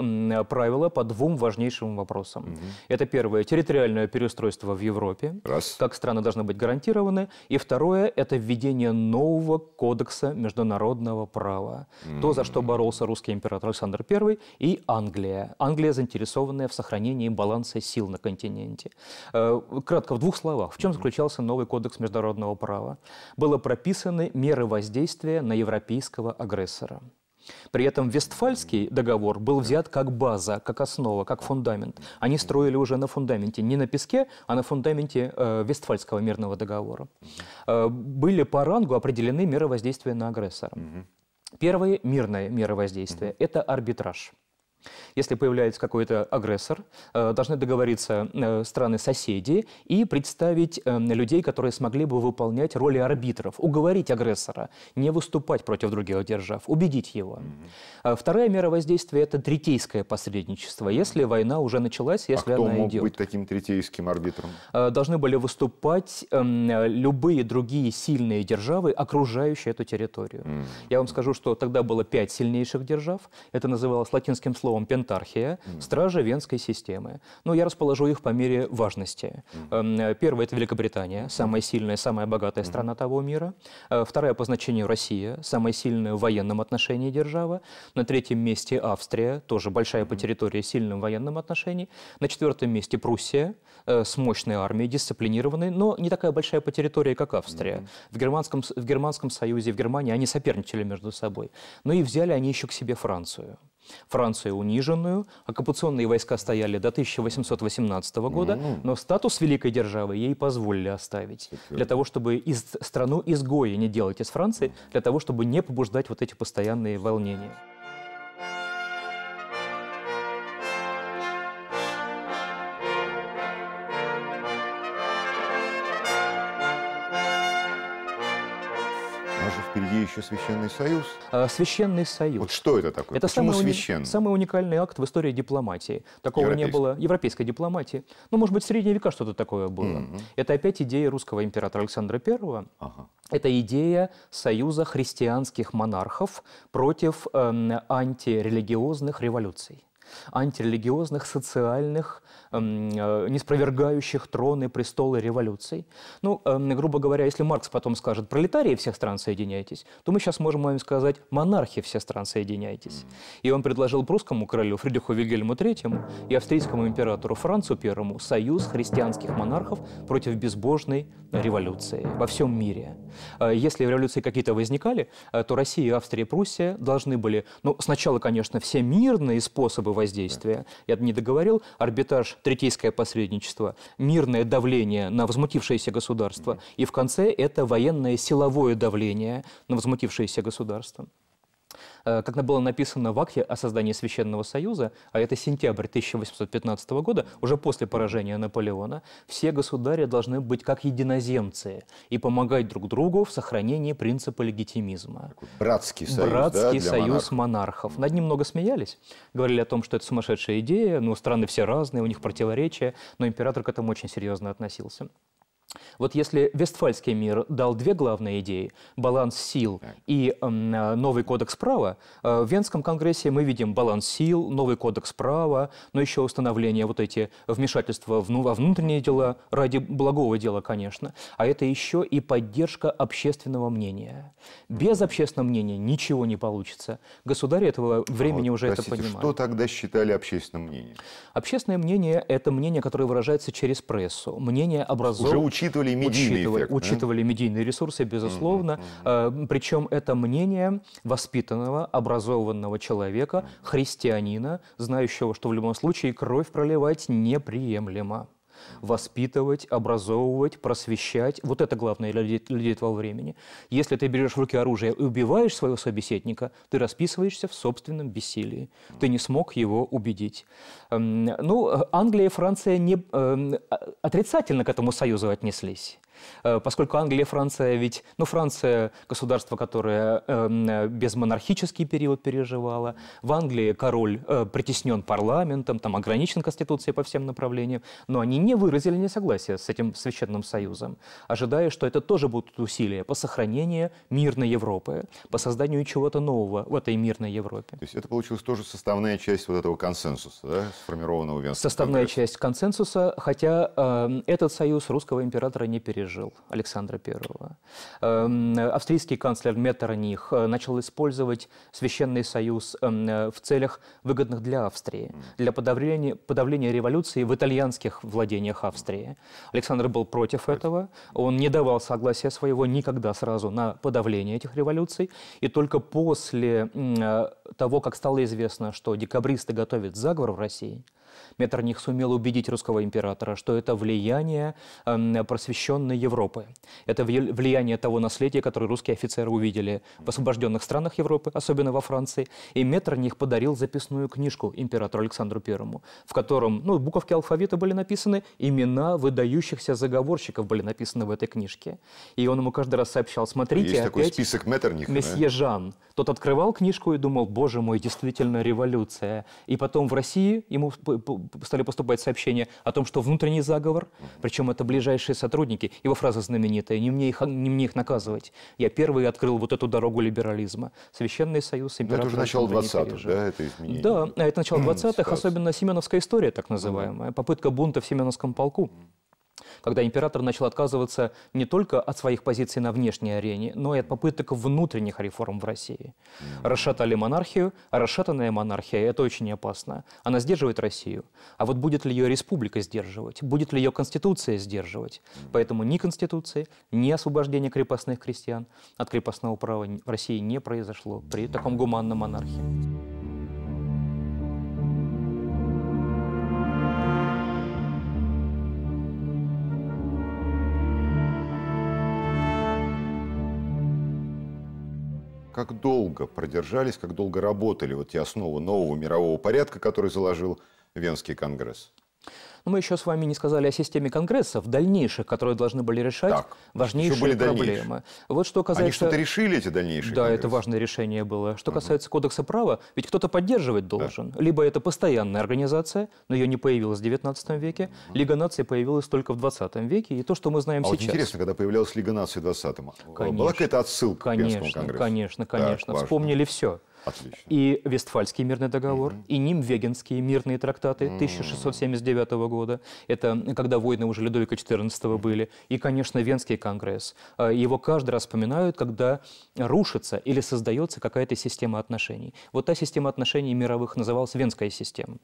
правила по двум важнейшим вопросам. Угу. Это первое, территориальное переустройство в Европе. Раз. Как страны должны быть гарантированы. И второе, это это введение нового кодекса международного права. Mm-hmm. То, за что боролся русский император Александр I и Англия. Англия, заинтересованная в сохранении баланса сил на континенте. Э, кратко, в двух словах, в чем заключался новый кодекс международного права? Было прописаны меры воздействия на европейского агрессора. При этом Вестфальский договор был взят как база, как основа, как фундамент. Они строили уже на фундаменте, не на песке, а на фундаменте э, Вестфальского мирного договора. Э, были по рангу определены меры воздействия на агрессора. Первое мирное меры воздействия – это арбитраж. Если появляется какой-то агрессор, э, должны договориться э, страны-соседи и представить э, людей, которые смогли бы выполнять роли арбитров, уговорить агрессора не выступать против других держав, убедить его. Mm-hmm. Вторая мера воздействия – это третейское посредничество, если война уже началась, если а кто она мог идет. быть таким третейским арбитром? Должны были выступать эм, любые другие сильные державы, окружающие эту территорию. Mm-hmm. Я вам скажу, что тогда было пять сильнейших держав. Это называлось латинским словом словом пентархия, mm-hmm. стражи венской системы. Но ну, я расположу их по мере важности. Mm-hmm. Первая – это Великобритания, самая сильная, самая богатая mm-hmm. страна того мира. Э, вторая по значению – Россия, самая сильная в военном отношении держава. На третьем месте – Австрия, тоже большая mm-hmm. по территории, сильным в военном отношении. На четвертом месте – Пруссия, э, с мощной армией, дисциплинированной, но не такая большая по территории, как Австрия. Mm-hmm. В, германском, в Германском Союзе, в Германии они соперничали между собой. Но и взяли они еще к себе Францию. Францию униженную, оккупационные войска стояли до 1818 года, mm-hmm. но статус великой державы ей позволили оставить. Okay. Для того, чтобы из, страну изгоя не делать из Франции, ну. для того, чтобы не побуждать вот эти постоянные волнения. впереди еще Священный Союз. А, священный Союз. Вот что это такое? Это Почему самый, священный? самый уникальный акт в истории дипломатии. Такого не было. Европейской дипломатии. Ну, может быть, в средние века что-то такое было. Угу. Это опять идея русского императора Александра I. Ага. Это идея союза христианских монархов против э, антирелигиозных революций антирелигиозных, социальных, эм, э, не спровергающих троны, престолы, революций. Ну, эм, грубо говоря, если Маркс потом скажет «пролетарии всех стран соединяйтесь», то мы сейчас можем им сказать «монархи всех стран соединяйтесь». И он предложил прусскому королю Фридриху Вильгельму III и австрийскому императору Францу I союз христианских монархов против безбожной революции во всем мире. Э, если революции какие-то возникали, э, то Россия, Австрия и Пруссия должны были, ну, сначала, конечно, все мирные способы воздействия. Я не договорил. Арбитраж, третейское посредничество, мирное давление на возмутившееся государство. И в конце это военное силовое давление на возмутившееся государство. Э, как было написано в акте о создании Священного Союза, а это сентябрь 1815 года, уже после поражения Наполеона, все государи должны быть как единоземцы и помогать друг другу в сохранении принципа легитимизма. братский союз, Братский да, союз монархов. монархов. Над ним много смеялись, говорили о том, что это сумасшедшая идея, ну, страны все разные, у них противоречия, но император к этому очень серьезно относился. Вот если Вестфальский мир дал две главные идеи – баланс сил и э, новый кодекс права, э, в Венском конгрессе мы видим баланс сил, новый кодекс права, но еще установление вот эти вмешательства в, ну, во внутренние дела, ради благого дела, конечно, а это еще и поддержка общественного мнения. Без общественного мнения ничего не получится. Государи этого времени вот, уже простите, это понимают. Что тогда считали общественным мнением? Общественное мнение – это мнение, которое выражается через прессу. Мнение образов учитывали медийный учитывали, эффект. Учитывали да? медийные ресурсы, безусловно. Mm-hmm. Причем это мнение воспитанного, образованного человека, христианина, знающего, что в любом случае кровь проливать неприемлемо воспитывать, образовывать, просвещать. Вот это главное для людей того времени. Если ты берешь в руки оружие и убиваешь своего собеседника, ты расписываешься в собственном бессилии. Ты не смог его убедить. Эм, ну, Англия и Франция не, эм, отрицательно к этому союзу отнеслись э, поскольку Англия и Франция ведь, ну, Франция государство, которое э, эм, безмонархический период переживало, в Англии король э, притеснен парламентом, там ограничен конституцией по всем направлениям, но они не, вы, выразили несогласие с этим Священным Союзом, ожидая, что это тоже будут усилия по сохранению мирной Европы, по созданию чего-то нового в этой мирной Европе. То есть это получилось тоже составная часть вот этого консенсуса, да, сформированного Венского Составная Конгресса. часть консенсуса, хотя э, этот союз русского императора не пережил, Александра I. Э, эм, австрийский канцлер Меттерних э, начал использовать Священный Союз эм, э, в целях выгодных для Австрии, для подавления, подавления революции в итальянских владениях пределах Австрии. Александр был против этого. Он не давал согласия своего никогда сразу на подавление этих революций. И только после э, того, как стало известно, что декабристы готовят заговор в России – Меттерних сумел убедить русского императора, что это влияние эм, просвещенной Европы. Это влияние того наследия, которое русские офицеры увидели в освобожденных странах Европы, особенно во Франции. И Меттерних подарил записную книжку императору Александру Первому, в котором ну, буковки алфавита были написаны, имена выдающихся заговорщиков были написаны в этой книжке. И он ему каждый раз сообщал, смотрите, Есть опять такой список Меттерних. Месье да? Жан. Тот открывал книжку и думал, боже мой, действительно революция. И потом в России ему стали поступать сообщения о том, что внутренний заговор, причем это ближайшие сотрудники, его фраза знаменитая, не мне их, не мне их наказывать. Я первый открыл вот эту дорогу либерализма. Священный союз, император... Но это уже начало 20-х, да, это изменение? Да, а это начало 20-х, особенно семеновская история, так называемая, попытка бунта в семеновском полку когда император начал отказываться не только от своих позиций на внешней арене, но и от попыток внутренних реформ в России. Расшатали монархию, а расшатанная монархия – это очень опасно. Она сдерживает Россию. А вот будет ли ее республика сдерживать? Будет ли ее конституция сдерживать? Поэтому ни конституции, ни освобождения крепостных крестьян от крепостного права в России не произошло при таком гуманном монархии. как долго продержались, как долго работали вот те основы нового мирового порядка, который заложил Венский конгресс? Но мы еще с вами не сказали о системе Конгресса в дальнейших, которые должны были решать так, важнейшие были проблемы. Вот что касается... Они что-то решили, эти дальнейшие Да, конгрессы? это важное решение было. Что касается угу. Кодекса права, ведь кто-то поддерживать должен. Да. Либо это постоянная организация, но ее не появилось в XIX веке. Угу. Лига наций появилась только в XX веке. И то, что мы знаем а сейчас... вот интересно, когда появлялась Лига наций в 20-м, была какая-то отсылка конечно, к конгрессу? Конечно, конечно, конечно. Вспомнили все. Отлично. И Вестфальский мирный договор, угу. и Нимвегенские мирные трактаты 1679 года. Это когда войны уже Людовика XIV были. И, конечно, Венский конгресс. А, его каждый раз вспоминают, когда рушится или создается какая-то система отношений. Вот та система отношений мировых называлась Венская система.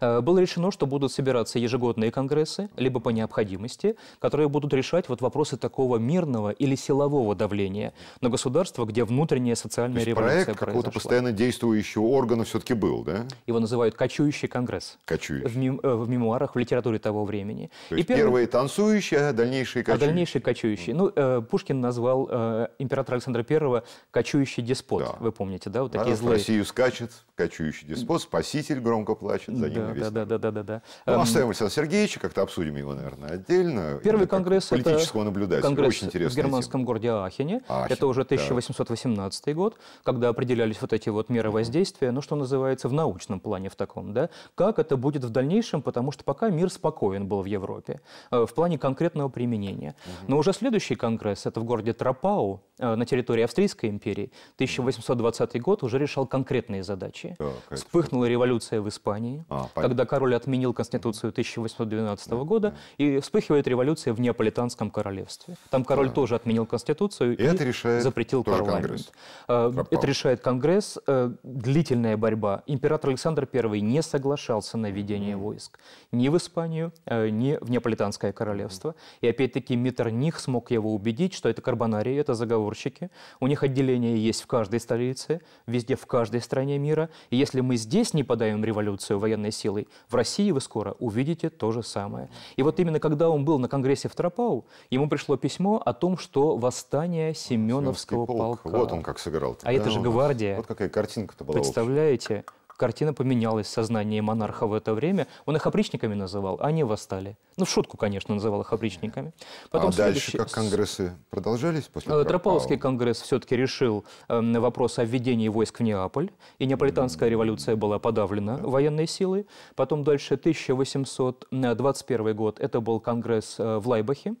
Э, было решено, что будут собираться ежегодные конгрессы, либо по необходимости, которые будут решать вот вопросы такого мирного или силового давления на государство, где внутренняя социальная То есть революция проект какого-то постоянно действующего органа все-таки был, да? Его называют «кочующий конгресс». Кочующий. В, мем, э, в мемуарах, в литературе того времени. То есть первый... первые танцующие, а дальнейшие а кочующие. А дальнейшие кочующие. Ну, э, Пушкин назвал э, императора Александра I «кочующий деспот». Да. Вы помните, да? Вот такие да, злые. Россию скачет, кочующий деспот, спаситель громко плачет за ним да, Да, да, да, да, да, да. Ну, эм, оставим Александра Сергеевича, как-то обсудим его, наверное, отдельно. Первый конгресс политического это наблюдателя. Конгресс Очень интересный, В германском тема. городе Ахене. Ахен, это уже 1818 да. год, когда определялись вот эти вот меры воздействия, ну, что называется, в научном плане в таком, да. Как это будет в дальнейшем, потому что пока мир спокоен был в Европе э, в плане конкретного применения. Но уже следующий конгресс, это в городе Тропау, э, на территории Австрийской империи, 1820 год уже решал конкретные задачи. Да, Вспыхнула революция в Испании а, а когда король отменил Конституцию 1812 да, года, да. и вспыхивает революция в Неаполитанском королевстве. Там король да. тоже отменил Конституцию и, и это решает запретил парламент. Конгресс. А, это решает Конгресс. Э, длительная борьба. Император Александр I не соглашался на введение mm войск ни в Испанию, э, ни в Неаполитанское королевство. mm И опять-таки Меттерних смог его убедить, что это карбонарии, это заговорщики. У них отделение есть в каждой столице, везде в каждой стране мира. И если мы здесь не подаем революцию, военную военной силой. В России вы скоро увидите то же самое. И вот именно когда он был на конгрессе в Тропау, ему пришло письмо о том, что восстание Семеновского полк. полка. Вот он как сыграл. А да, это же гвардия. Вот какая картинка-то была. Представляете? Вообще картина поменялась в сознании монарха в это время. Он их опричниками называл, а они восстали. Ну, в шутку, конечно, называл их опричниками. А Потом а следующий... дальше как конгрессы продолжались после Тропау? Э, Тропауский конгресс все-таки решил э, вопрос о введении войск в Неаполь, и неаполитанская революция была подавлена да. военной силой. Потом дальше 1821 год, это был конгресс э, в Лайбахе,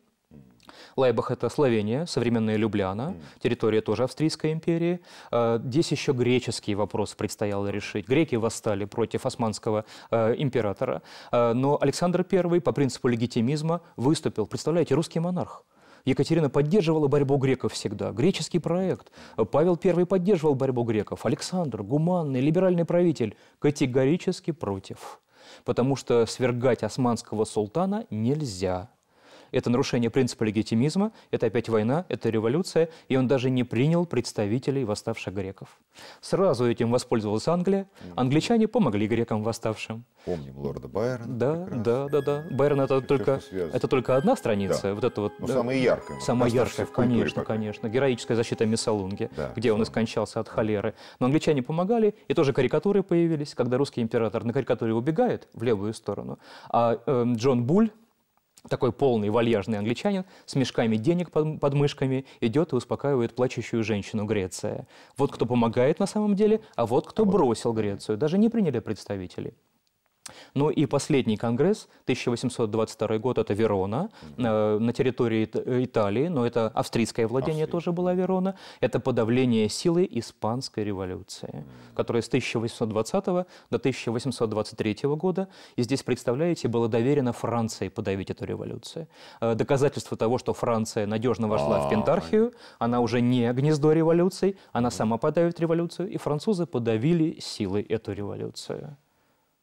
Лайбах – это Словения, современная Любляна, территория тоже Австрийской империи. Э, здесь еще греческий вопрос предстояло решить. Греки восстали против османского э, императора, э, но Александр I по принципу легитимизма выступил. Представляете, русский монарх. Екатерина поддерживала борьбу греков всегда, греческий проект. Павел I поддерживал борьбу греков. Александр, гуманный, либеральный правитель, категорически против. Потому что свергать османского султана нельзя это нарушение принципа легитимизма, это опять война, это революция, и он даже не принял представителей восставших греков. Сразу этим воспользовалась Англия. Англичане помогли грекам восставшим. Помним лорда Байрона. Да, да, да, да. Байрон это только, это только одна страница. Да. Вот это вот, ну, да. самая яркая. Самая яркая, конечно, пока. конечно. Героическая защита Миссалунги, да, где он и от холеры. Но англичане помогали, и тоже карикатуры появились, когда русский император на карикатуре убегает в левую сторону, а э, Джон Буль такой полный вальяжный англичанин с мешками денег под, мышками идет и успокаивает плачущую женщину Греция. Вот кто помогает на самом деле, а вот кто бросил Грецию. Даже не приняли представителей. Ну и последний конгресс, 1822 год, это Верона, mm-hmm. на территории Италии, но это австрийское владение Австрия. тоже была Верона. Это подавление силы Испанской революции, mm которая с 1820 до 1823 года, и здесь, представляете, было доверено Франции подавить эту революцию. Э, доказательство того, что Франция надежно вошла в а, Пентархию, она уже не гнездо революций, она сама подавит революцию, и французы подавили силой эту революцию.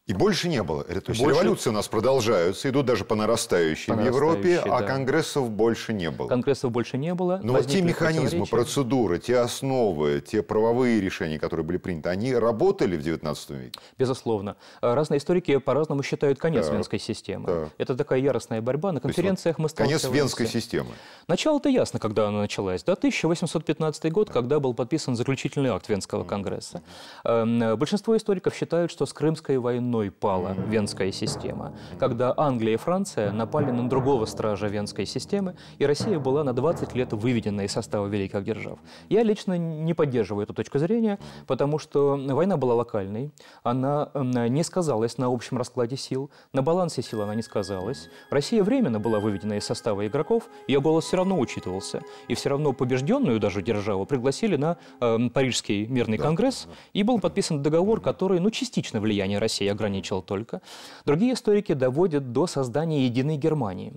И больше не было. То есть больше... революции у нас продолжаются, идут даже по нарастающей, по в Европе, а да. а конгрессов больше не было. Конгрессов больше не было. Но вот те механизмы, процедуры, те основы, те правовые решения, которые были приняты, они работали в XIX веке? Безусловно. А разные историки по-разному считают конец да. Венской системы. Да. Это такая яростная борьба. На конференциях мы сталкиваемся. Конец Венской системы. Начало-то ясно, когда она началась. Да, 1815 год, да. когда был подписан заключительный акт Венского конгресса. Да. Эм, большинство историков считают, что с Крымской войной войной пала Венская система, когда Англия и Франция напали на другого стража Венской системы, и Россия была на 20 лет выведена из состава великих держав. Я лично не поддерживаю эту точку зрения, потому что война была локальной, она не сказалась на общем раскладе сил, на балансе сил она не сказалась. Россия временно была выведена из состава игроков, ее голос все равно учитывался, и все равно побежденную даже державу пригласили на э, Парижский мирный да, конгресс, и был подписан договор, который, ну, частично влияние России ограничивал ограничил только. Другие историки доводят до создания единой Германии.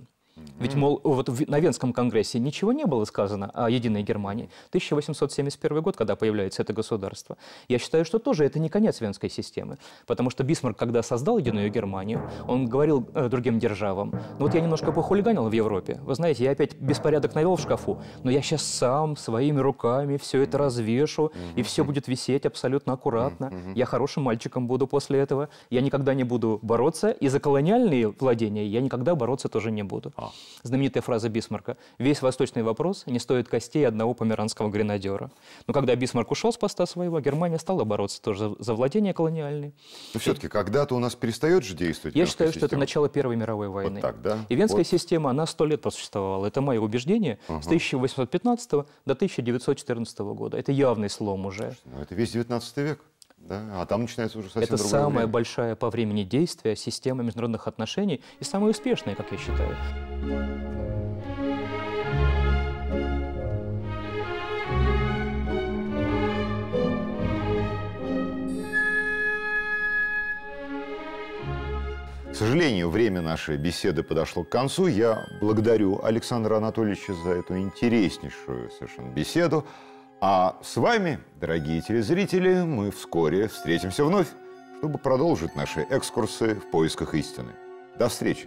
Ведь, мол, вот на Венском конгрессе ничего не было сказано о единой Германии. 1871 год, когда появляется это государство. Я считаю, что тоже это не конец Венской системы. Потому что Бисмарк, когда создал единую Германию, он говорил э, другим державам, ну вот я немножко похулиганил в Европе. Вы знаете, я опять беспорядок навел в шкафу, но я сейчас сам своими руками все это развешу, и все будет висеть абсолютно аккуратно. Я хорошим мальчиком буду после этого. Я никогда не буду бороться, и за колониальные владения я никогда бороться тоже не буду. А знаменитая фраза Бисмарка «Весь восточный вопрос не стоит костей одного померанского гренадера». Но когда Бисмарк ушел с поста своего, Германия стала бороться тоже за владение колониальной. Но все-таки когда-то у нас перестает же действовать Я считаю, система. что это начало Первой мировой войны. Вот так, да? И Венская вот. система, она сто лет просуществовала. Это мое убеждение. Угу. С 1815 до 1914 года. Это явный слом уже. Ну, это весь 19 век. Да, а там начинается уже совсем Это самая время. большая по времени действия система международных отношений и самая успешная, как я считаю. К сожалению, время нашей беседы подошло к концу. Я благодарю Александра Анатольевича за эту интереснейшую совершенно беседу. А с вами, дорогие телезрители, мы вскоре встретимся вновь, чтобы продолжить наши экскурсы в поисках истины. До встречи!